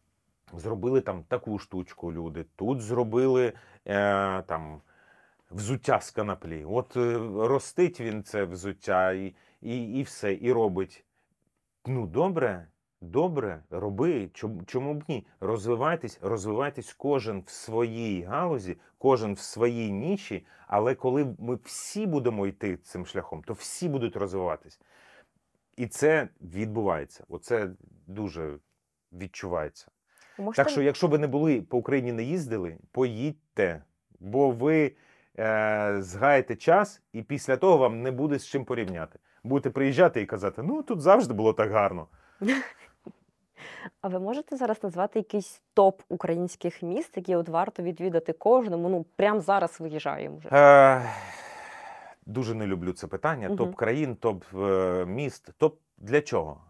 зробили там таку штучку люди, тут зробили е, там взуття з канаплі. От е, ростить він це взуття і, і, і все, і робить. Ну, добре. Добре, роби, чому б ні? Розвивайтесь, розвивайтесь кожен в своїй галузі, кожен в своїй ніші. Але коли ми всі будемо йти цим шляхом, то всі будуть розвиватись. І це відбувається. Оце дуже відчувається. Можете... Так що, якщо ви не були по Україні, не їздили, поїдьте, бо ви е, згаєте час, і після того вам не буде з чим порівняти. Будете приїжджати і казати, ну тут завжди було так гарно. А ви можете зараз назвати якийсь топ українських міст, які от варто відвідати кожному? Ну прямо зараз виїжджаємо вже. Е, дуже не люблю це питання. Топ країн, топ е, міст, топ для чого?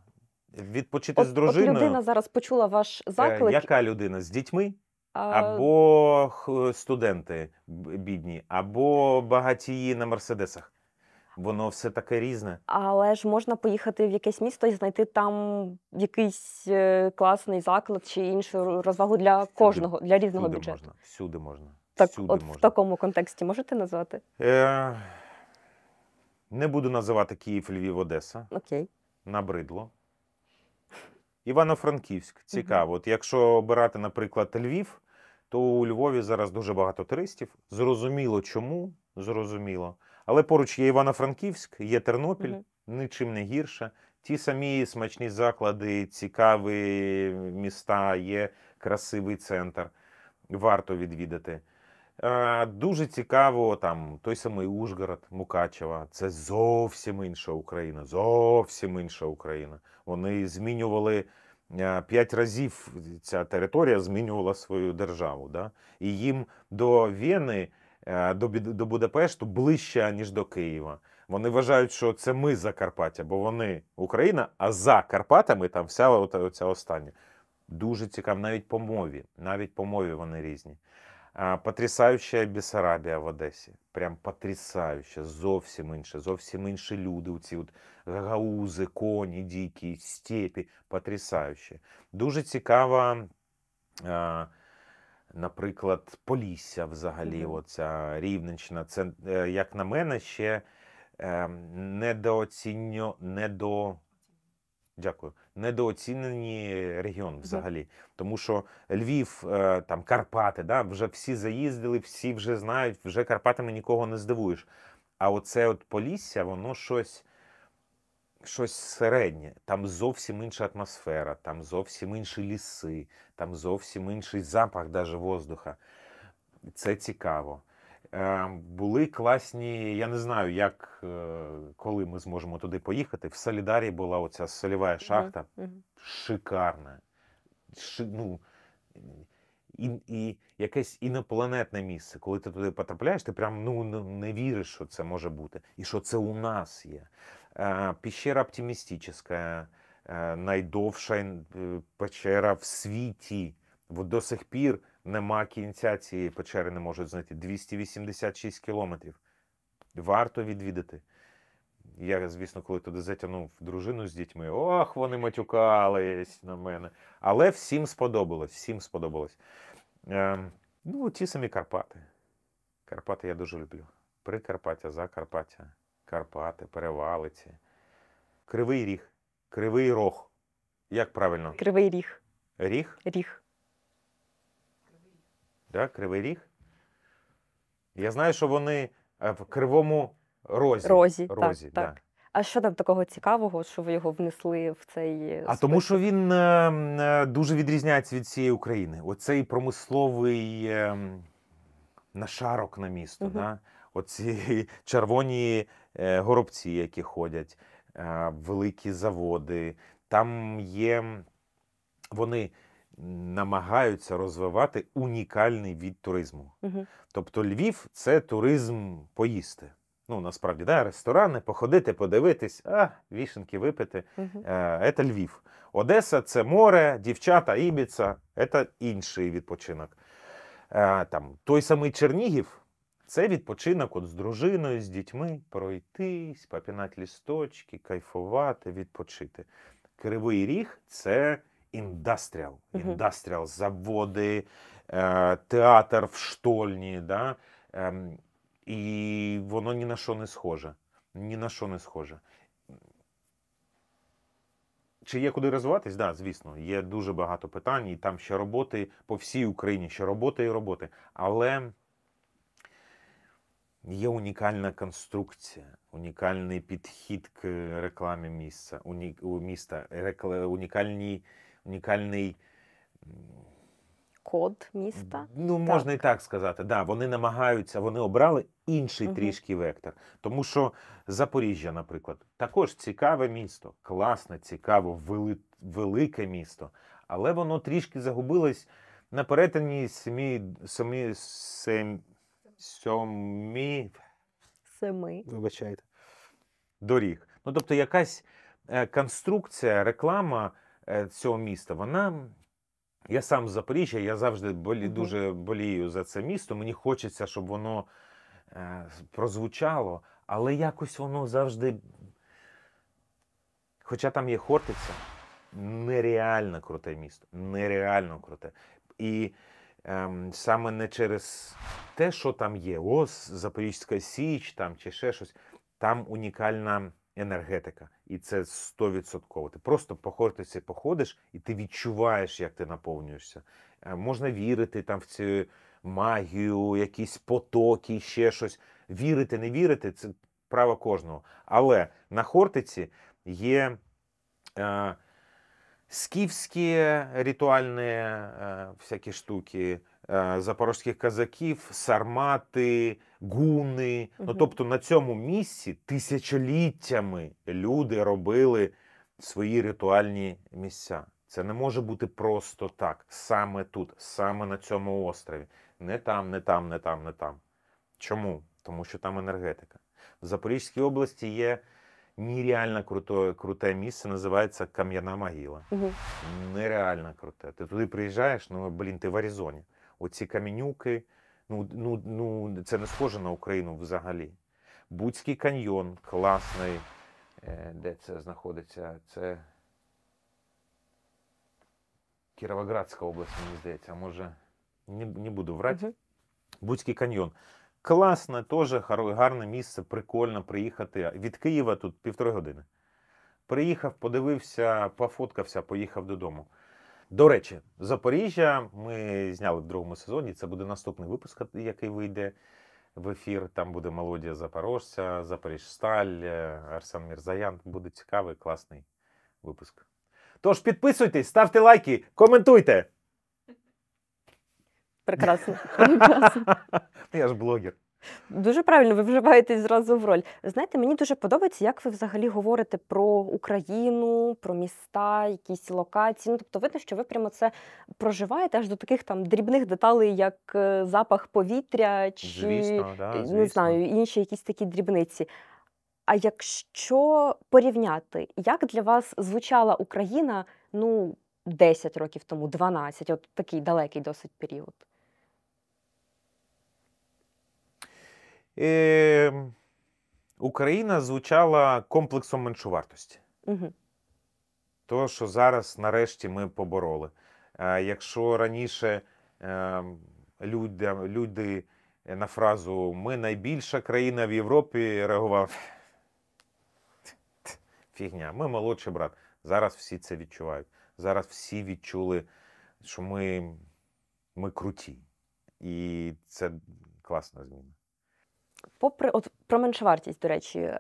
Відпочити от, з дружиною. От людина зараз почула ваш е, заклик. Яка людина з дітьми? Або е, студенти бідні, або багатії на мерседесах. Воно все таке різне. Але ж можна поїхати в якесь місто і знайти там якийсь класний заклад чи іншу розвагу для кожного, для різного всюди бюджету. Можна, всюди можна. Так, всюди от можна. в такому контексті можете назвати? Е, не буду називати Київ, Львів, Одеса. Окей. Набридло. Івано-Франківськ. Цікаво. От Якщо обирати, наприклад, Львів, то у Львові зараз дуже багато туристів. Зрозуміло, чому. Зрозуміло. Але поруч є Івано-Франківськ, є Тернопіль, нічим не гірше. Ті самі смачні заклади, цікаві міста, є красивий центр. Варто відвідати. Е, дуже цікаво, там той самий Ужгород, Мукачева. Це зовсім інша Україна. Зовсім інша Україна. Вони змінювали е, п'ять разів ця територія змінювала свою державу. Да? І їм до Вени, е, до до Будапешту ближче, ніж до Києва. Вони вважають, що це ми Закарпаття, бо вони Україна, а за Карпатами там вся оця остання. Дуже цікаво, навіть по мові. Навіть по мові вони різні. Потрясаюча Бессарабія в Одесі. Прям потрясаюча, зовсім інше, зовсім інші люди. Ці от гагаузи, коні, дікі, степі. Потрясаюче. Дуже цікава, наприклад, Полісся взагалі, mm -hmm. оця Рівненщина. Це, е, як на мене, ще ем, недооцінено недо. Дякую, недооцінені регіон взагалі, тому що Львів, е, там Карпати, да, вже всі заїздили, всі вже знають, вже Карпатами нікого не здивуєш. А оце от Полісся, воно щось щось середнє. Там зовсім інша атмосфера, там зовсім інші ліси, там зовсім інший запах даже воздуха. Це цікаво. Ем, були класні, я не знаю, як е, коли ми зможемо туди поїхати. В Солідарі була оця сольова шахта, uh -huh. шикарна. Ши, ну, і і якесь інопланетне місце. Коли ти туди потрапляєш, ти прям ну, не віриш, що це може бути, і що це у нас є. Е, піщера оптимістична, е, найдовша печера в світі. До сих пір. Нема кінця цієї печери не можуть знайти 286 кілометрів. Варто відвідати. Я, звісно, коли туди затягнув дружину з дітьми, ох, вони матюкались на мене. Але всім сподобалось. всім сподобалось. Е, Ну, ті самі Карпати. Карпати я дуже люблю. Прикарпаття, Закарпаття, Карпати, Перевалиці. Кривий ріг, Кривий Рог. Як правильно? Кривий ріг. Ріг? Ріг да, Кривий Ріг. Я знаю, що вони е, в кривому розі. Розі, розі так, да. так. А що там такого цікавого, що ви його внесли в цей. А спит? тому, що він ем, е, дуже відрізняється від цієї України. Оцей промисловий ем, нашарок на місто. Угу. Да? Оці червоні е, горобці, які ходять, великі заводи. Там є. Вони намагаються розвивати унікальний від туризму. Угу. Тобто Львів це туризм поїсти. Ну, насправді, да, ресторани, походити, подивитись, а вішенки випити. Угу. Е, це Львів. Одеса це море, дівчата, Ібіца це інший відпочинок. Е, там, Той самий Чернігів. Це відпочинок от з дружиною, з дітьми пройтись, попінати лісточки, кайфувати, відпочити. Кривий ріг це индастриал, индастриал, угу. заводы, е, театр в штольні. Да? Е, і воно ні на що не схоже. Ні на що не схоже. Чи є куди розвиватись? Так, да, звісно, є дуже багато питань, і там ще роботи по всій Україні, ще роботи і роботи. Але є унікальна конструкція, унікальний підхід к рекламі місця, уні... міста, рекл... унікальні унікальний. Код міста. Ну, можна і так сказати. Да, Вони намагаються, вони обрали інший угу. трішки вектор. Тому що Запоріжжя, наприклад, також цікаве місто, класне, цікаво, вели... велике місто. Але воно трішки загубилось на перетині сімі, сімі, сім... сьомі... Семи. Вибачайте. Доріг. Ну, тобто, якась е, конструкція, реклама. Е, цього міста. Вона. Я сам з Запоріжжя, я завжди болі, дуже болію за це місто. Мені хочеться, щоб воно е, прозвучало, але якось воно завжди. Хоча там є Хортиця, нереально круте місто. Нереально круте. І ем, саме не через те, що там є, ось Запорізька Січ там чи ще щось, там унікальна енергетика, і це 100%. Ти просто походишся, походиш, і ти відчуваєш, як ти наповнюєшся. Е, можна вірити там в цю магію, якісь потоки, ще щось. Вірити, не вірити це право кожного. Але на Хортиці є. Е, скіфські ритуальні е, всякі штуки, Е, запорозьких казаків, сармати, гуни. Угу. Ну тобто на цьому місці тисячоліттями люди робили свої ритуальні місця. Це не може бути просто так, саме тут, саме на цьому острові. Не там, не там, не там, не там. Чому? Тому що там енергетика. В Запорізькій області є нереально круте, круте місце, називається Кам'яна могила. Угу. Нереально круте. Ти туди приїжджаєш, ну блін, ти в Аризоні оці камінюки. Ну, ну, ну, Це не схоже на Україну взагалі. Буцький каньйон класний. Е, де це знаходиться? Це Кіровоградська область, мені здається, може, не не буду врати. Mm Буцький каньйон. Класне, теж гарне місце, прикольно приїхати. Від Києва тут півтори години. Приїхав, подивився, пофоткався, поїхав додому. До речі, Запоріжжя ми зняли в другому сезоні. Це буде наступний випуск, який вийде в ефір. Там буде Молодія Запорожця, Запоріжсталь, е, Арсен Мірзаян. Буде цікавий, класний випуск. Тож підписуйтесь, ставте лайки, коментуйте. Прекрасно. Ну, я ж блогер. Дуже правильно, ви вживаєте зразу в роль. Знаєте, мені дуже подобається, як ви взагалі говорите про Україну, про міста, якісь локації. Ну, Тобто, видно, що ви прямо це проживаєте аж до таких там дрібних деталей, як е, запах повітря чи звісно, да, е, звісно. не знаю, інші якісь такі дрібниці. А якщо порівняти, як для вас звучала Україна ну, 10 років тому, 12, от такий далекий досить період? е, Україна звучала комплексом меншовартості. Угу. То, що зараз нарешті ми побороли. А е, якщо раніше е, ем, люди люди на фразу ми найбільша країна в Європі реагував. Фігня, ми молодший брат. Зараз всі це відчувають. Зараз всі відчули, що ми, ми круті. І це класна зміна. Попри от про меншовартість, до речі, е,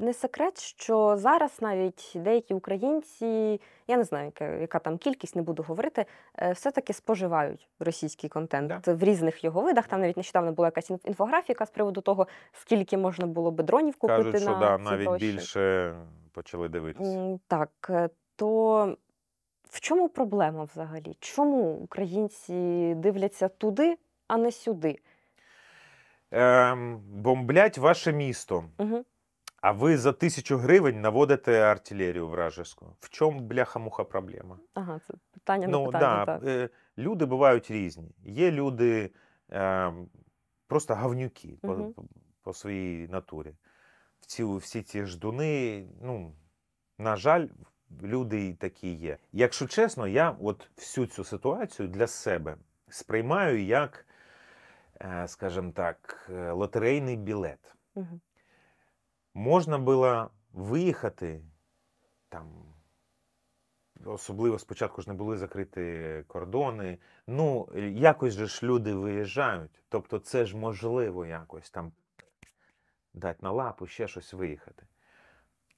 не секрет, що зараз навіть деякі українці, я не знаю, яка яка там кількість, не буду говорити, е, все-таки споживають російський контент да. в різних його видах. Там навіть нещодавно була якась інфографіка з приводу того, скільки можна було би дронів купити. Кажуть, що да, навіть гроші. більше почали дивитися. Так, е, то в чому проблема взагалі? Чому українці дивляться туди, а не сюди? ем, бомблять ваше місто, Угу. а ви за тисячу гривень наводите артилерію вражеську. В чому бляха-муха проблема? Ага, це питання на ну, питання. Да, так. Е, люди бувають різні. Є люди е, просто гавнюки угу. по, по своїй натурі. Всі, всі ці ждуни, ну, на жаль, люди і такі є. Якщо чесно, я от всю цю ситуацію для себе сприймаю як Э, скажем так, э, лотерейний білет. Угу. Можна було виїхати там. Особливо спочатку ж не були закриті кордони. Ну, е, якось же ж люди виїжджають. Тобто, це ж можливо якось там дати на лапу, ще щось виїхати.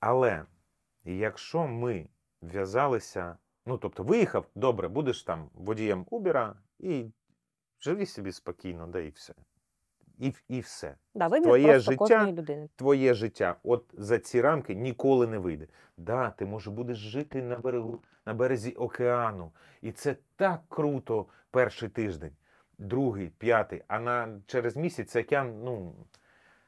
Але якщо ми в'язалися, ну тобто, виїхав, добре, будеш там водієм Убера і живі собі спокійно, да і все. І і все. Да, Твоє життя твоє життя от за ці рамки ніколи не вийде. Да, ти може будеш жити на берегу, на березі океану. І це так круто перший тиждень, другий, п'ятий. А на через місяць океан, ну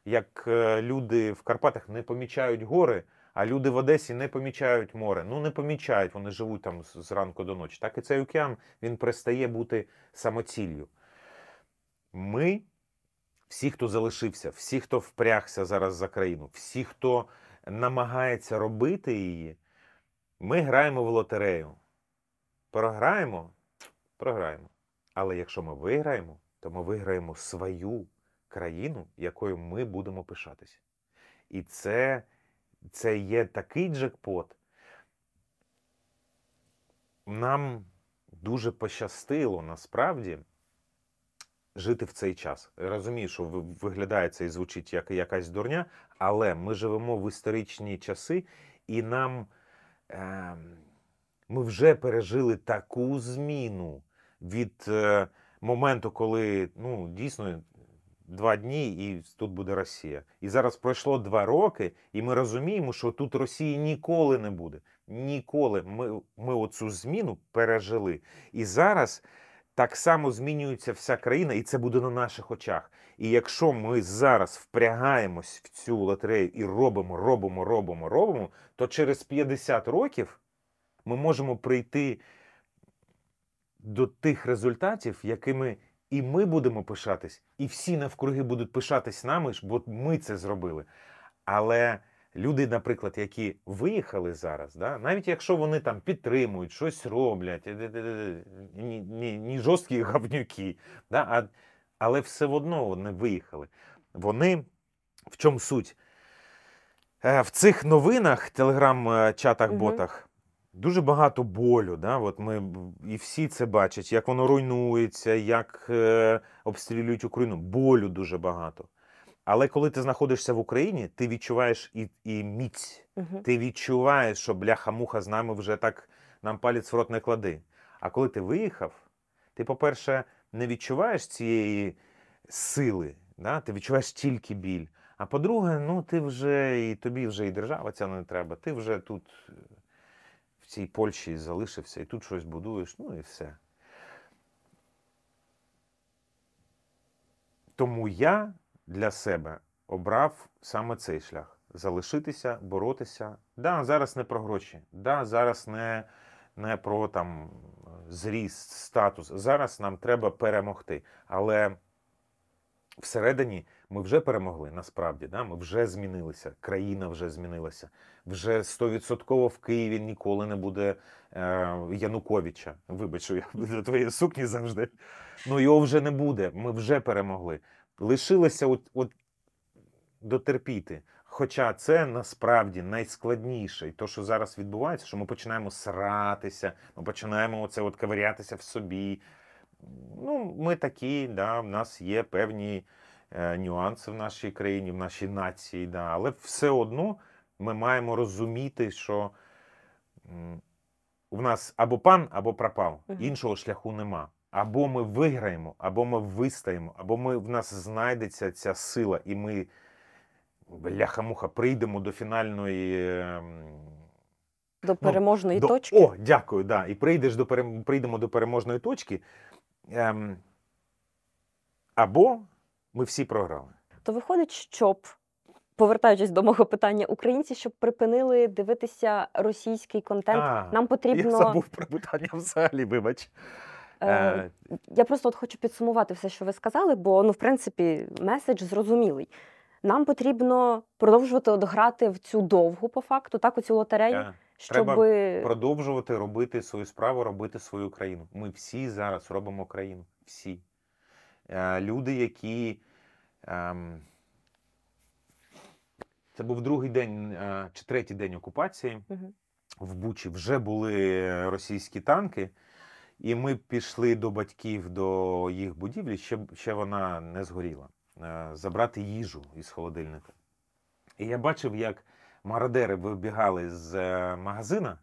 як е, люди в Карпатах не помічають гори, а люди в Одесі не помічають море. Ну не помічають, вони живуть там з, з ранку до ночі. Так і цей океан він перестає бути самоціллю. Ми, всі, хто залишився, всі, хто впрягся зараз за країну, всі, хто намагається робити її, ми граємо в лотерею. Програємо, програємо. Але якщо ми виграємо, то ми виграємо свою країну, якою ми будемо пишатися. І це, це є такий джекпот. Нам дуже пощастило насправді жити в цей час. Розумію, що виглядає це і звучить як якась дурня, але ми живемо в історичні часи, і нам е, ми вже пережили таку зміну від е, моменту, коли ну дійсно. Два дні, і тут буде Росія. І зараз пройшло два роки, і ми розуміємо, що тут Росії ніколи не буде. Ніколи ми ми оцю зміну пережили. І зараз так само змінюється вся країна, і це буде на наших очах. І якщо ми зараз впрягаємось в цю лотерею і робимо, робимо, робимо, робимо, то через 50 років ми можемо прийти до тих результатів, якими і ми будемо пишатись, і всі навкруги будуть пишатись нами, бо ми це зробили. Але люди, наприклад, які виїхали зараз, да, навіть якщо вони там підтримують, щось роблять, е, ні, ні, ні жорсткі гавнюки, да, а, але все одно вони виїхали. Вони в чому суть? Е, в цих новинах, телеграм-чатах, ботах. Дуже багато болю, Да? От ми і всі це бачать, як воно руйнується, як е, обстрілюють Україну. Болю дуже багато. Але коли ти знаходишся в Україні, ти відчуваєш і і міць. Угу. Ти відчуваєш, що бляха-муха з нами вже так нам палець в рот не клади. А коли ти виїхав, ти, по-перше, не відчуваєш цієї сили, да? ти відчуваєш тільки біль. А по-друге, ну ти вже і тобі вже і держава ця не треба. Ти вже тут в цій Польщі залишився і тут щось будуєш, ну і все. Тому я для себе обрав саме цей шлях. Залишитися, боротися. Да, зараз не про гроші, да, зараз не не про там зріст, статус. Зараз нам треба перемогти. Але всередині ми вже перемогли, насправді. Да? Ми вже змінилися, країна вже змінилася. Вже стовідсотково в Києві ніколи не буде е, Януковича. Вибач, я до твоєї сукні завжди. Ну його вже не буде. Ми вже перемогли лишилося от, от дотерпіти. Хоча це насправді найскладніше, і то, що зараз відбувається, що ми починаємо сратися, ми починаємо оце от ковирятися в собі. Ну, Ми такі, да, в нас є певні е, нюанси в нашій країні, в нашій нації, да, але все одно ми маємо розуміти, що в нас або пан, або пропав. Іншого шляху нема. Або ми виграємо, або ми вистаємо, або ми, в нас знайдеться ця сила, і ми, бляха-муха, прийдемо до фінальної. Ем, до ну, переможної ну, точки. О, дякую, да. І прийдеш до пере... прийдемо до переможної точки. Ем... Або ми всі програли. То виходить, щоб, повертаючись до мого питання, українці, щоб припинили дивитися російський контент. А, Нам потрібно. Я забув про питання взагалі, вибач. Е, е, Я просто от хочу підсумувати все, що ви сказали, бо ну, в принципі, меседж зрозумілий. Нам потрібно продовжувати грати в цю довгу по факту, так у цю лотерею. Ага. Е, Щоб продовжувати робити свою справу, робити свою країну. Ми всі зараз робимо країну. Всі. Е, люди, які. Е, це був другий день е, чи третій день окупації. Угу. В Бучі вже були російські танки. І ми пішли до батьків до їх будівлі, ще ще вона не згоріла, е, забрати їжу із холодильника. І я бачив, як мародери вибігали з е, магазина,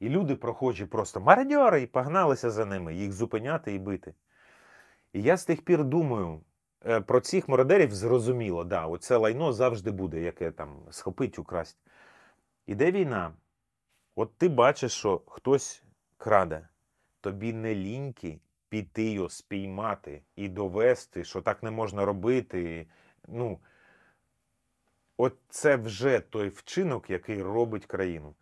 і люди прохожі просто мародери і погналися за ними, їх зупиняти і бити. І я з тих пір думаю. Е, про цих мародерів зрозуміло, да, оце лайно завжди буде, яке там схопить украсть. Іде війна, от ти бачиш, що хтось краде, тобі не ліньки піти його спіймати і довести, що так не можна робити. Ну, От це вже той вчинок, який робить країну.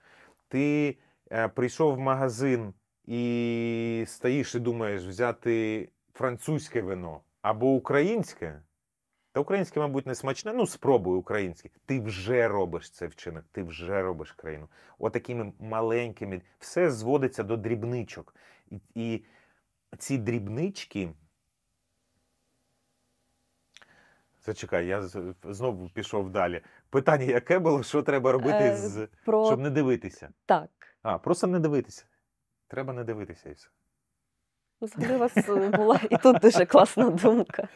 Ти е, прийшов в магазин і стоїш і думаєш взяти французьке вино або українське. Та українське, мабуть, не смачне, ну спробуй українське. Ти вже робиш цей вчинок, ти вже робиш країну. Отакими маленькими все зводиться до дрібничок. І, і ці дрібнички. Зачекай, я знову пішов далі. Питання, яке було, що треба робити, е, з... про... щоб не дивитися? Так. А, просто не дивитися. Треба не дивитися і все. Взагалі у вас е, була і тут дуже класна думка.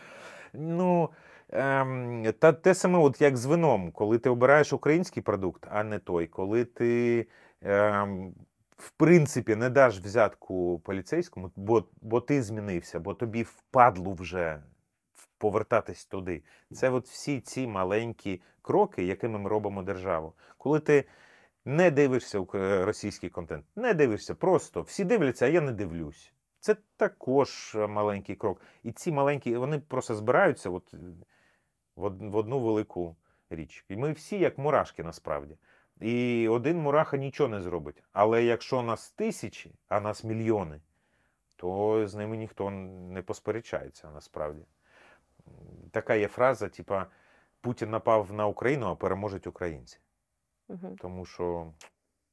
Ну, ем, та те саме, от як з вином, коли ти обираєш український продукт, а не той, коли ти ем, в принципі не даш взятку поліцейському, бо бо ти змінився, бо тобі впадло вже повертатись туди. Це от всі ці маленькі кроки, якими ми робимо державу. Коли ти не дивишся е, російський контент, не дивишся, просто всі дивляться, а я не дивлюсь. Це також е, маленький крок. І ці маленькі вони просто збираються от е, в одну велику річ. І ми всі як мурашки насправді. І один мураха нічого не зробить. Але якщо нас тисячі, а нас мільйони, то з ними ніхто не посперечається насправді. Така є фраза: типа Путін напав на Україну, а переможуть українці. Угу. Тому що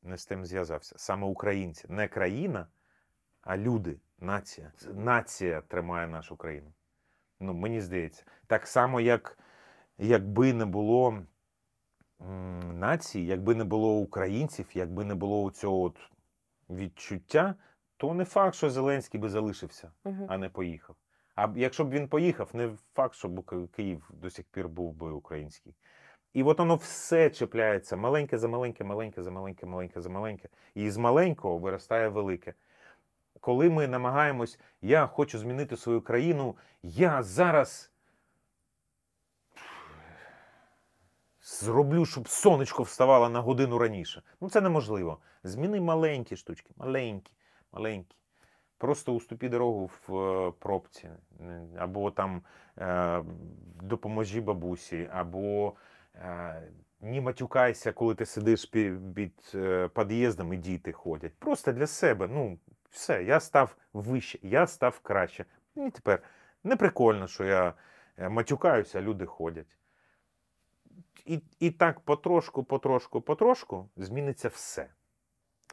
не з тим зв'язався. Саме українці, не країна, а люди, нація. Нація тримає нашу країну. Ну, Мені здається, так само, як якби не було нації, якби не було українців, якби не було цього от відчуття, то не факт, що Зеленський би залишився, угу. а не поїхав. А якщо б він поїхав, не факт, щоб Київ до сих пір був би український. І от воно все чіпляється маленьке за маленьке, маленьке за маленьке, маленьке за маленьке. І з маленького виростає велике. Коли ми намагаємось, я хочу змінити свою країну, я зараз зроблю, щоб сонечко вставало на годину раніше. Ну це неможливо. Зміни маленькі штучки, маленькі, маленькі. Просто уступі дорогу в е, пробці, е, або там е, допоможі бабусі, або не матюкайся, коли ти сидиш під під'їздом і діти ходять. Просто для себе. Ну, все, я став вище, я став краще. І тепер не прикольно, що я матюкаюся, а люди ходять і, і так потрошку, потрошку, потрошку зміниться все.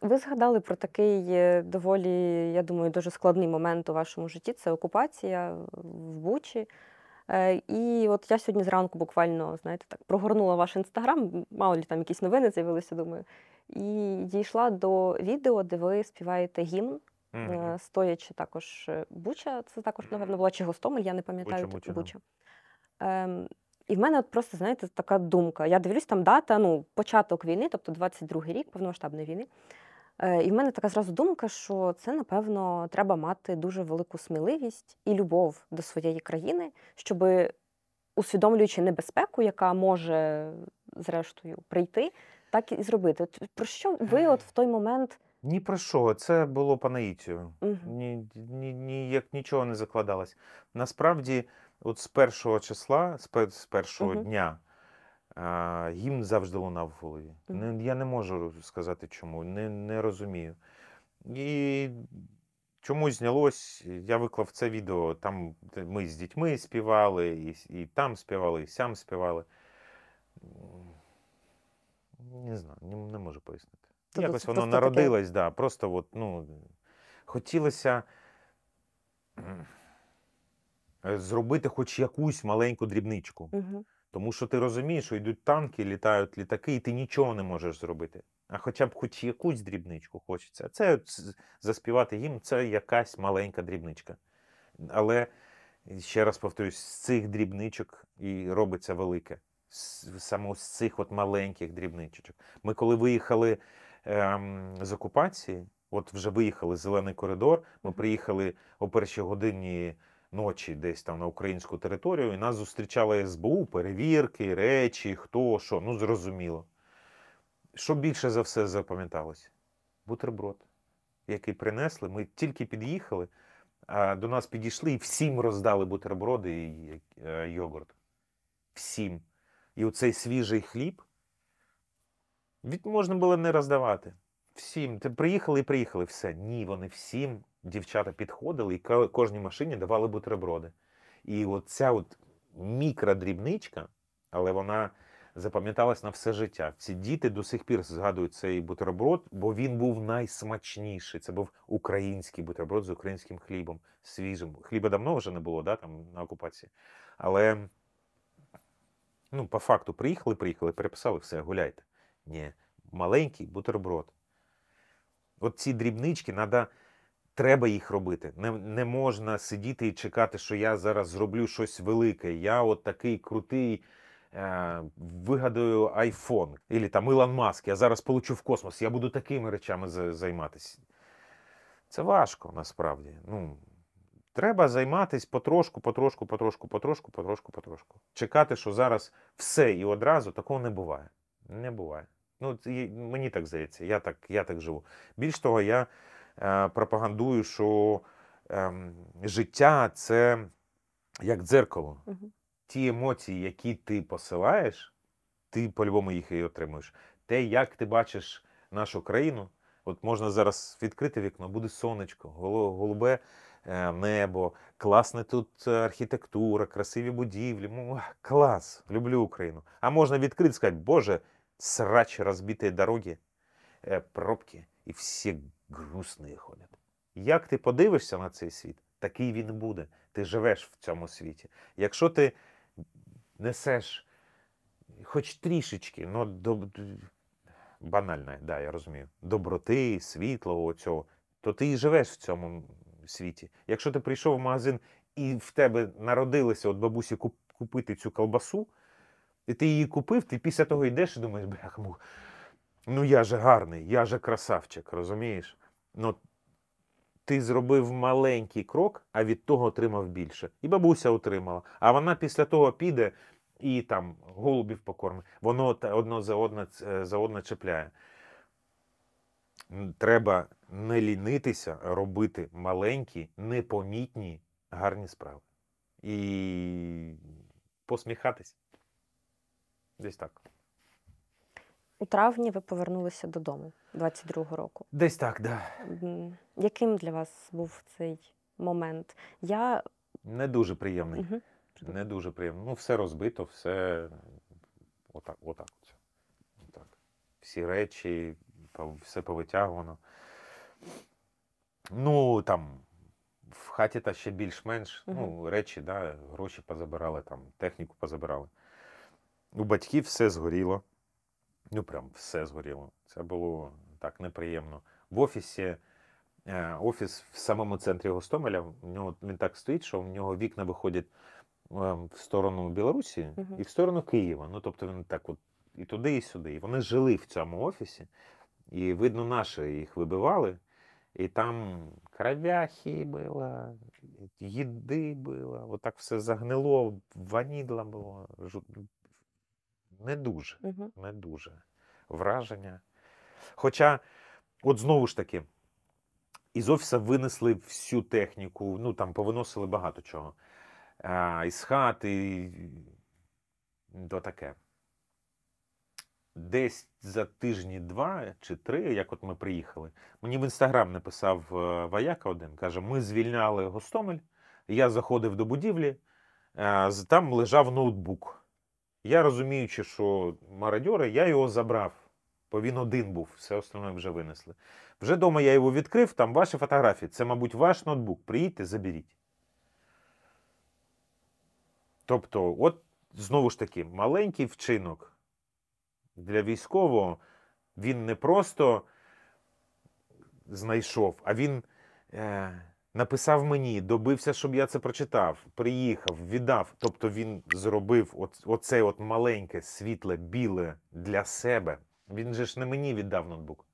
Ви згадали про такий е, доволі, я думаю, дуже складний момент у вашому житті це окупація в Бучі. Е, і от я сьогодні зранку буквально, знаєте, так прогорнула ваш інстаграм, мало лі там якісь новини з'явилися, думаю. І дійшла до відео, де ви співаєте гімн, Мгм. е, стоячи також е, Буча, це також, напевно, була чи Гостомель, я не пам'ятаю Буча, Буча, Буча. Ем, і в мене от просто, знаєте, така думка. Я дивлюсь, там дата, ну, початок війни, тобто 22-й рік повномасштабної війни. Е, і в мене така зразу думка, що це, напевно, треба мати дуже велику сміливість і любов до своєї країни, щоб, усвідомлюючи небезпеку, яка може, зрештою, прийти, так і зробити. Про що ви от в той момент? Ні про що, це було по Угу. Ні, ні, ні, як нічого не закладалось. Насправді. От з першого числа, з першого uh дня а, гімн завжди лунав в голові. Uh Я не можу сказати чому, не не розумію. І чому знялось, я виклав це відео. Там ми з дітьми співали, і і там співали, і сам співали. Не знаю, не, не можу пояснити. Це тобто Якось це воно народилось, таке... да, просто от, ну, хотілося. Е, зробити хоч якусь маленьку дрібничку. Угу. Тому що ти розумієш, що йдуть танки, літають літаки, і ти нічого не можеш зробити. А хоча б хоч якусь дрібничку хочеться. Це заспівати їм це якась маленька дрібничка. Але ще раз повторюсь, з цих дрібничок і робиться велике. Саме з цих от маленьких дрібничок. Ми коли виїхали ем, з окупації, от вже виїхали зелений коридор, ми приїхали о першій годині ночі десь там на українську територію, і нас зустрічали СБУ, перевірки, речі, хто що. Ну, зрозуміло. Що більше за все запам'яталось? Бутерброд, який принесли. Ми тільки під'їхали, а до нас підійшли і всім роздали бутерброди і е, йогурт. Всім. І оцей свіжий хліб від можна було не роздавати. Всім. Ти приїхали і приїхали все. Ні, вони всім дівчата підходили і кожній машині давали бутерброди. І оця ця от мікродрібничка, але вона запам'яталась на все життя. Всі діти до сих пір згадують цей бутерброд, бо він був найсмачніший. Це був український бутерброд з українським хлібом, свіжим. Хліба давно вже не було, да, там на окупації. Але ну, по факту приїхали, приїхали, переписали, все, гуляйте. Ні, маленький бутерброд. От ці дрібнички треба. Треба їх робити. Не не можна сидіти і чекати, що я зараз зроблю щось велике. Я от такий крутий е, вигадую айфон. Ілі там Ілон Маск, я зараз получу в космос, я буду такими речами займатися. Це важко насправді. Ну, Треба займатися потрошку, потрошку, потрошку, потрошку, потрошку, потрошку. Чекати, що зараз все і одразу такого не буває. Не буває. Ну, Мені так здається, я так, я так живу. Більш того, я. Е, пропагандую, що ем, життя це як дзеркало. Ті емоції, які ти посилаєш, ти по-любому їх і отримуєш. Те, як ти бачиш нашу країну, от можна зараз відкрити вікно, буде сонечко, голубе е, небо, класна тут архітектура, красиві будівлі. Клас, люблю Україну. А можна відкрити і сказати, Боже, срач, розбитої дороги, е, пробки і всі грустний ходять. Як ти подивишся на цей світ, такий він буде. Ти живеш в цьому світі. Якщо ти несеш хоч трішечки, ну доб... банальне, да, я розумію, доброти, світлого оцього, то ти і живеш в цьому світі. Якщо ти прийшов в магазин і в тебе народилося от бабусі купити цю колбасу, і ти її купив, ти після того йдеш і думаєш, бляха, ну я же гарний, я же красавчик, розумієш? Ну, ти зробив маленький крок, а від того отримав більше. І бабуся отримала. А вона після того піде і там голубів покормить. Воно одно за одне, е, за одне чіпляє. Треба не лінитися, робити маленькі, непомітні, гарні справи. І посміхатись. Десь так. У травні ви повернулися додому 22-го року. Десь так, да. Яким для вас був цей момент? Я не дуже приємний. Угу. Не дуже приємний. Ну, все розбито, все отак. отак. отак. Всі речі, все повитягувано. Ну там в хаті та ще більш-менш. Угу. Ну, речі, да, гроші позабирали, там, техніку позабирали. У батьків все згоріло. Ну, прям все згоріло. Це було так неприємно. В офісі, е, офіс в самому центрі Гостомеля, в нього він так стоїть, що в нього вікна виходять е, в сторону Білорусі і в сторону Києва. Ну, тобто він так от і туди, і сюди. І вони жили в цьому офісі, і видно, наші їх вибивали. І там кровяхи було, їди було, отак все загнило, ванідла було, не дуже. Угу. Не дуже враження. Хоча, от знову ж таки, із офіса винесли всю техніку, ну там повиносили багато чого. А, Із хати до таке. Десь за тижні два чи три, як от ми приїхали, мені в інстаграм написав е, вояка один, каже: ми звільняли Гостомель. Я заходив до будівлі, е, там лежав ноутбук. Я розуміючи, що мародьори, я його забрав, бо він один був, все остальне вже винесли. Вже вдома я його відкрив, там ваші фотографії. Це, мабуть, ваш ноутбук. Приїдьте, заберіть. Тобто, от знову ж таки, маленький вчинок для військового він не просто знайшов, а він. Е написав мені, добився, щоб я це прочитав, приїхав, віддав. Тобто він зробив от, оце от маленьке, світле, біле для себе. Він же ж не мені віддав ноутбук.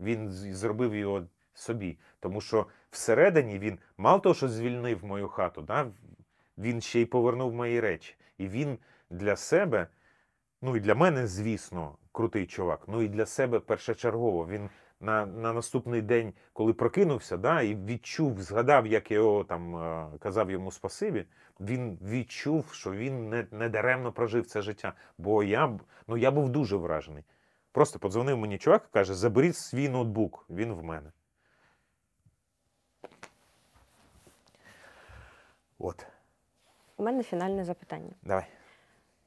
Він зробив його собі. Тому що всередині він мало того, що звільнив мою хату, да? він ще й повернув мої речі. І він для себе, ну і для мене, звісно, крутий чувак. Ну і для себе першочергово він на на наступний день, коли прокинувся, да, і відчув, згадав, як його там е, казав йому спасибі. Він відчув, що він не не даремно прожив це життя. Бо я ну, я був дуже вражений. Просто подзвонив мені чувак і каже: заберіть свій ноутбук, він в мене. От. У мене фінальне запитання. Давай.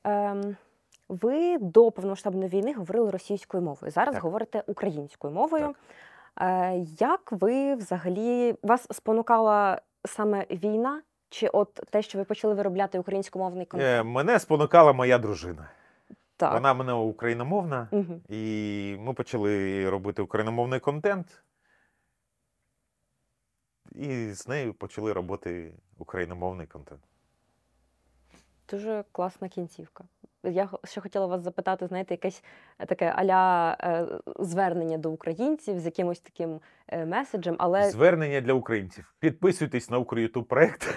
Ем, ви до повномасштабної війни говорили російською мовою. Зараз так. говорите українською мовою. Так. Е, як ви взагалі вас спонукала саме війна? Чи от те, що ви почали виробляти українськомовний е, контент? Мене спонукала моя дружина. Так. Вона мене україномовна, угу. і ми почали робити україномовний контент. І з нею почали робити україномовний контент. Дуже класна кінцівка я ще хотіла вас запитати, знаєте, якесь е, таке аля е, звернення до українців з якимось таким е, меседжем. Але звернення для українців. Підписуйтесь на Укрютуб проект,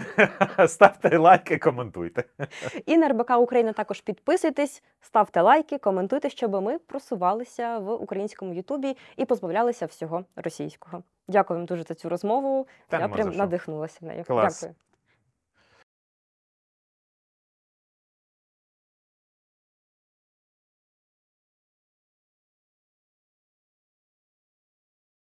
ставте лайки, коментуйте. І на РБК Україна також підписуйтесь, ставте лайки, коментуйте, щоб ми просувалися в українському Ютубі і позбавлялися всього російського. Дякую вам дуже за цю розмову. Та я прям надихнулася нею. Клас. Дякую.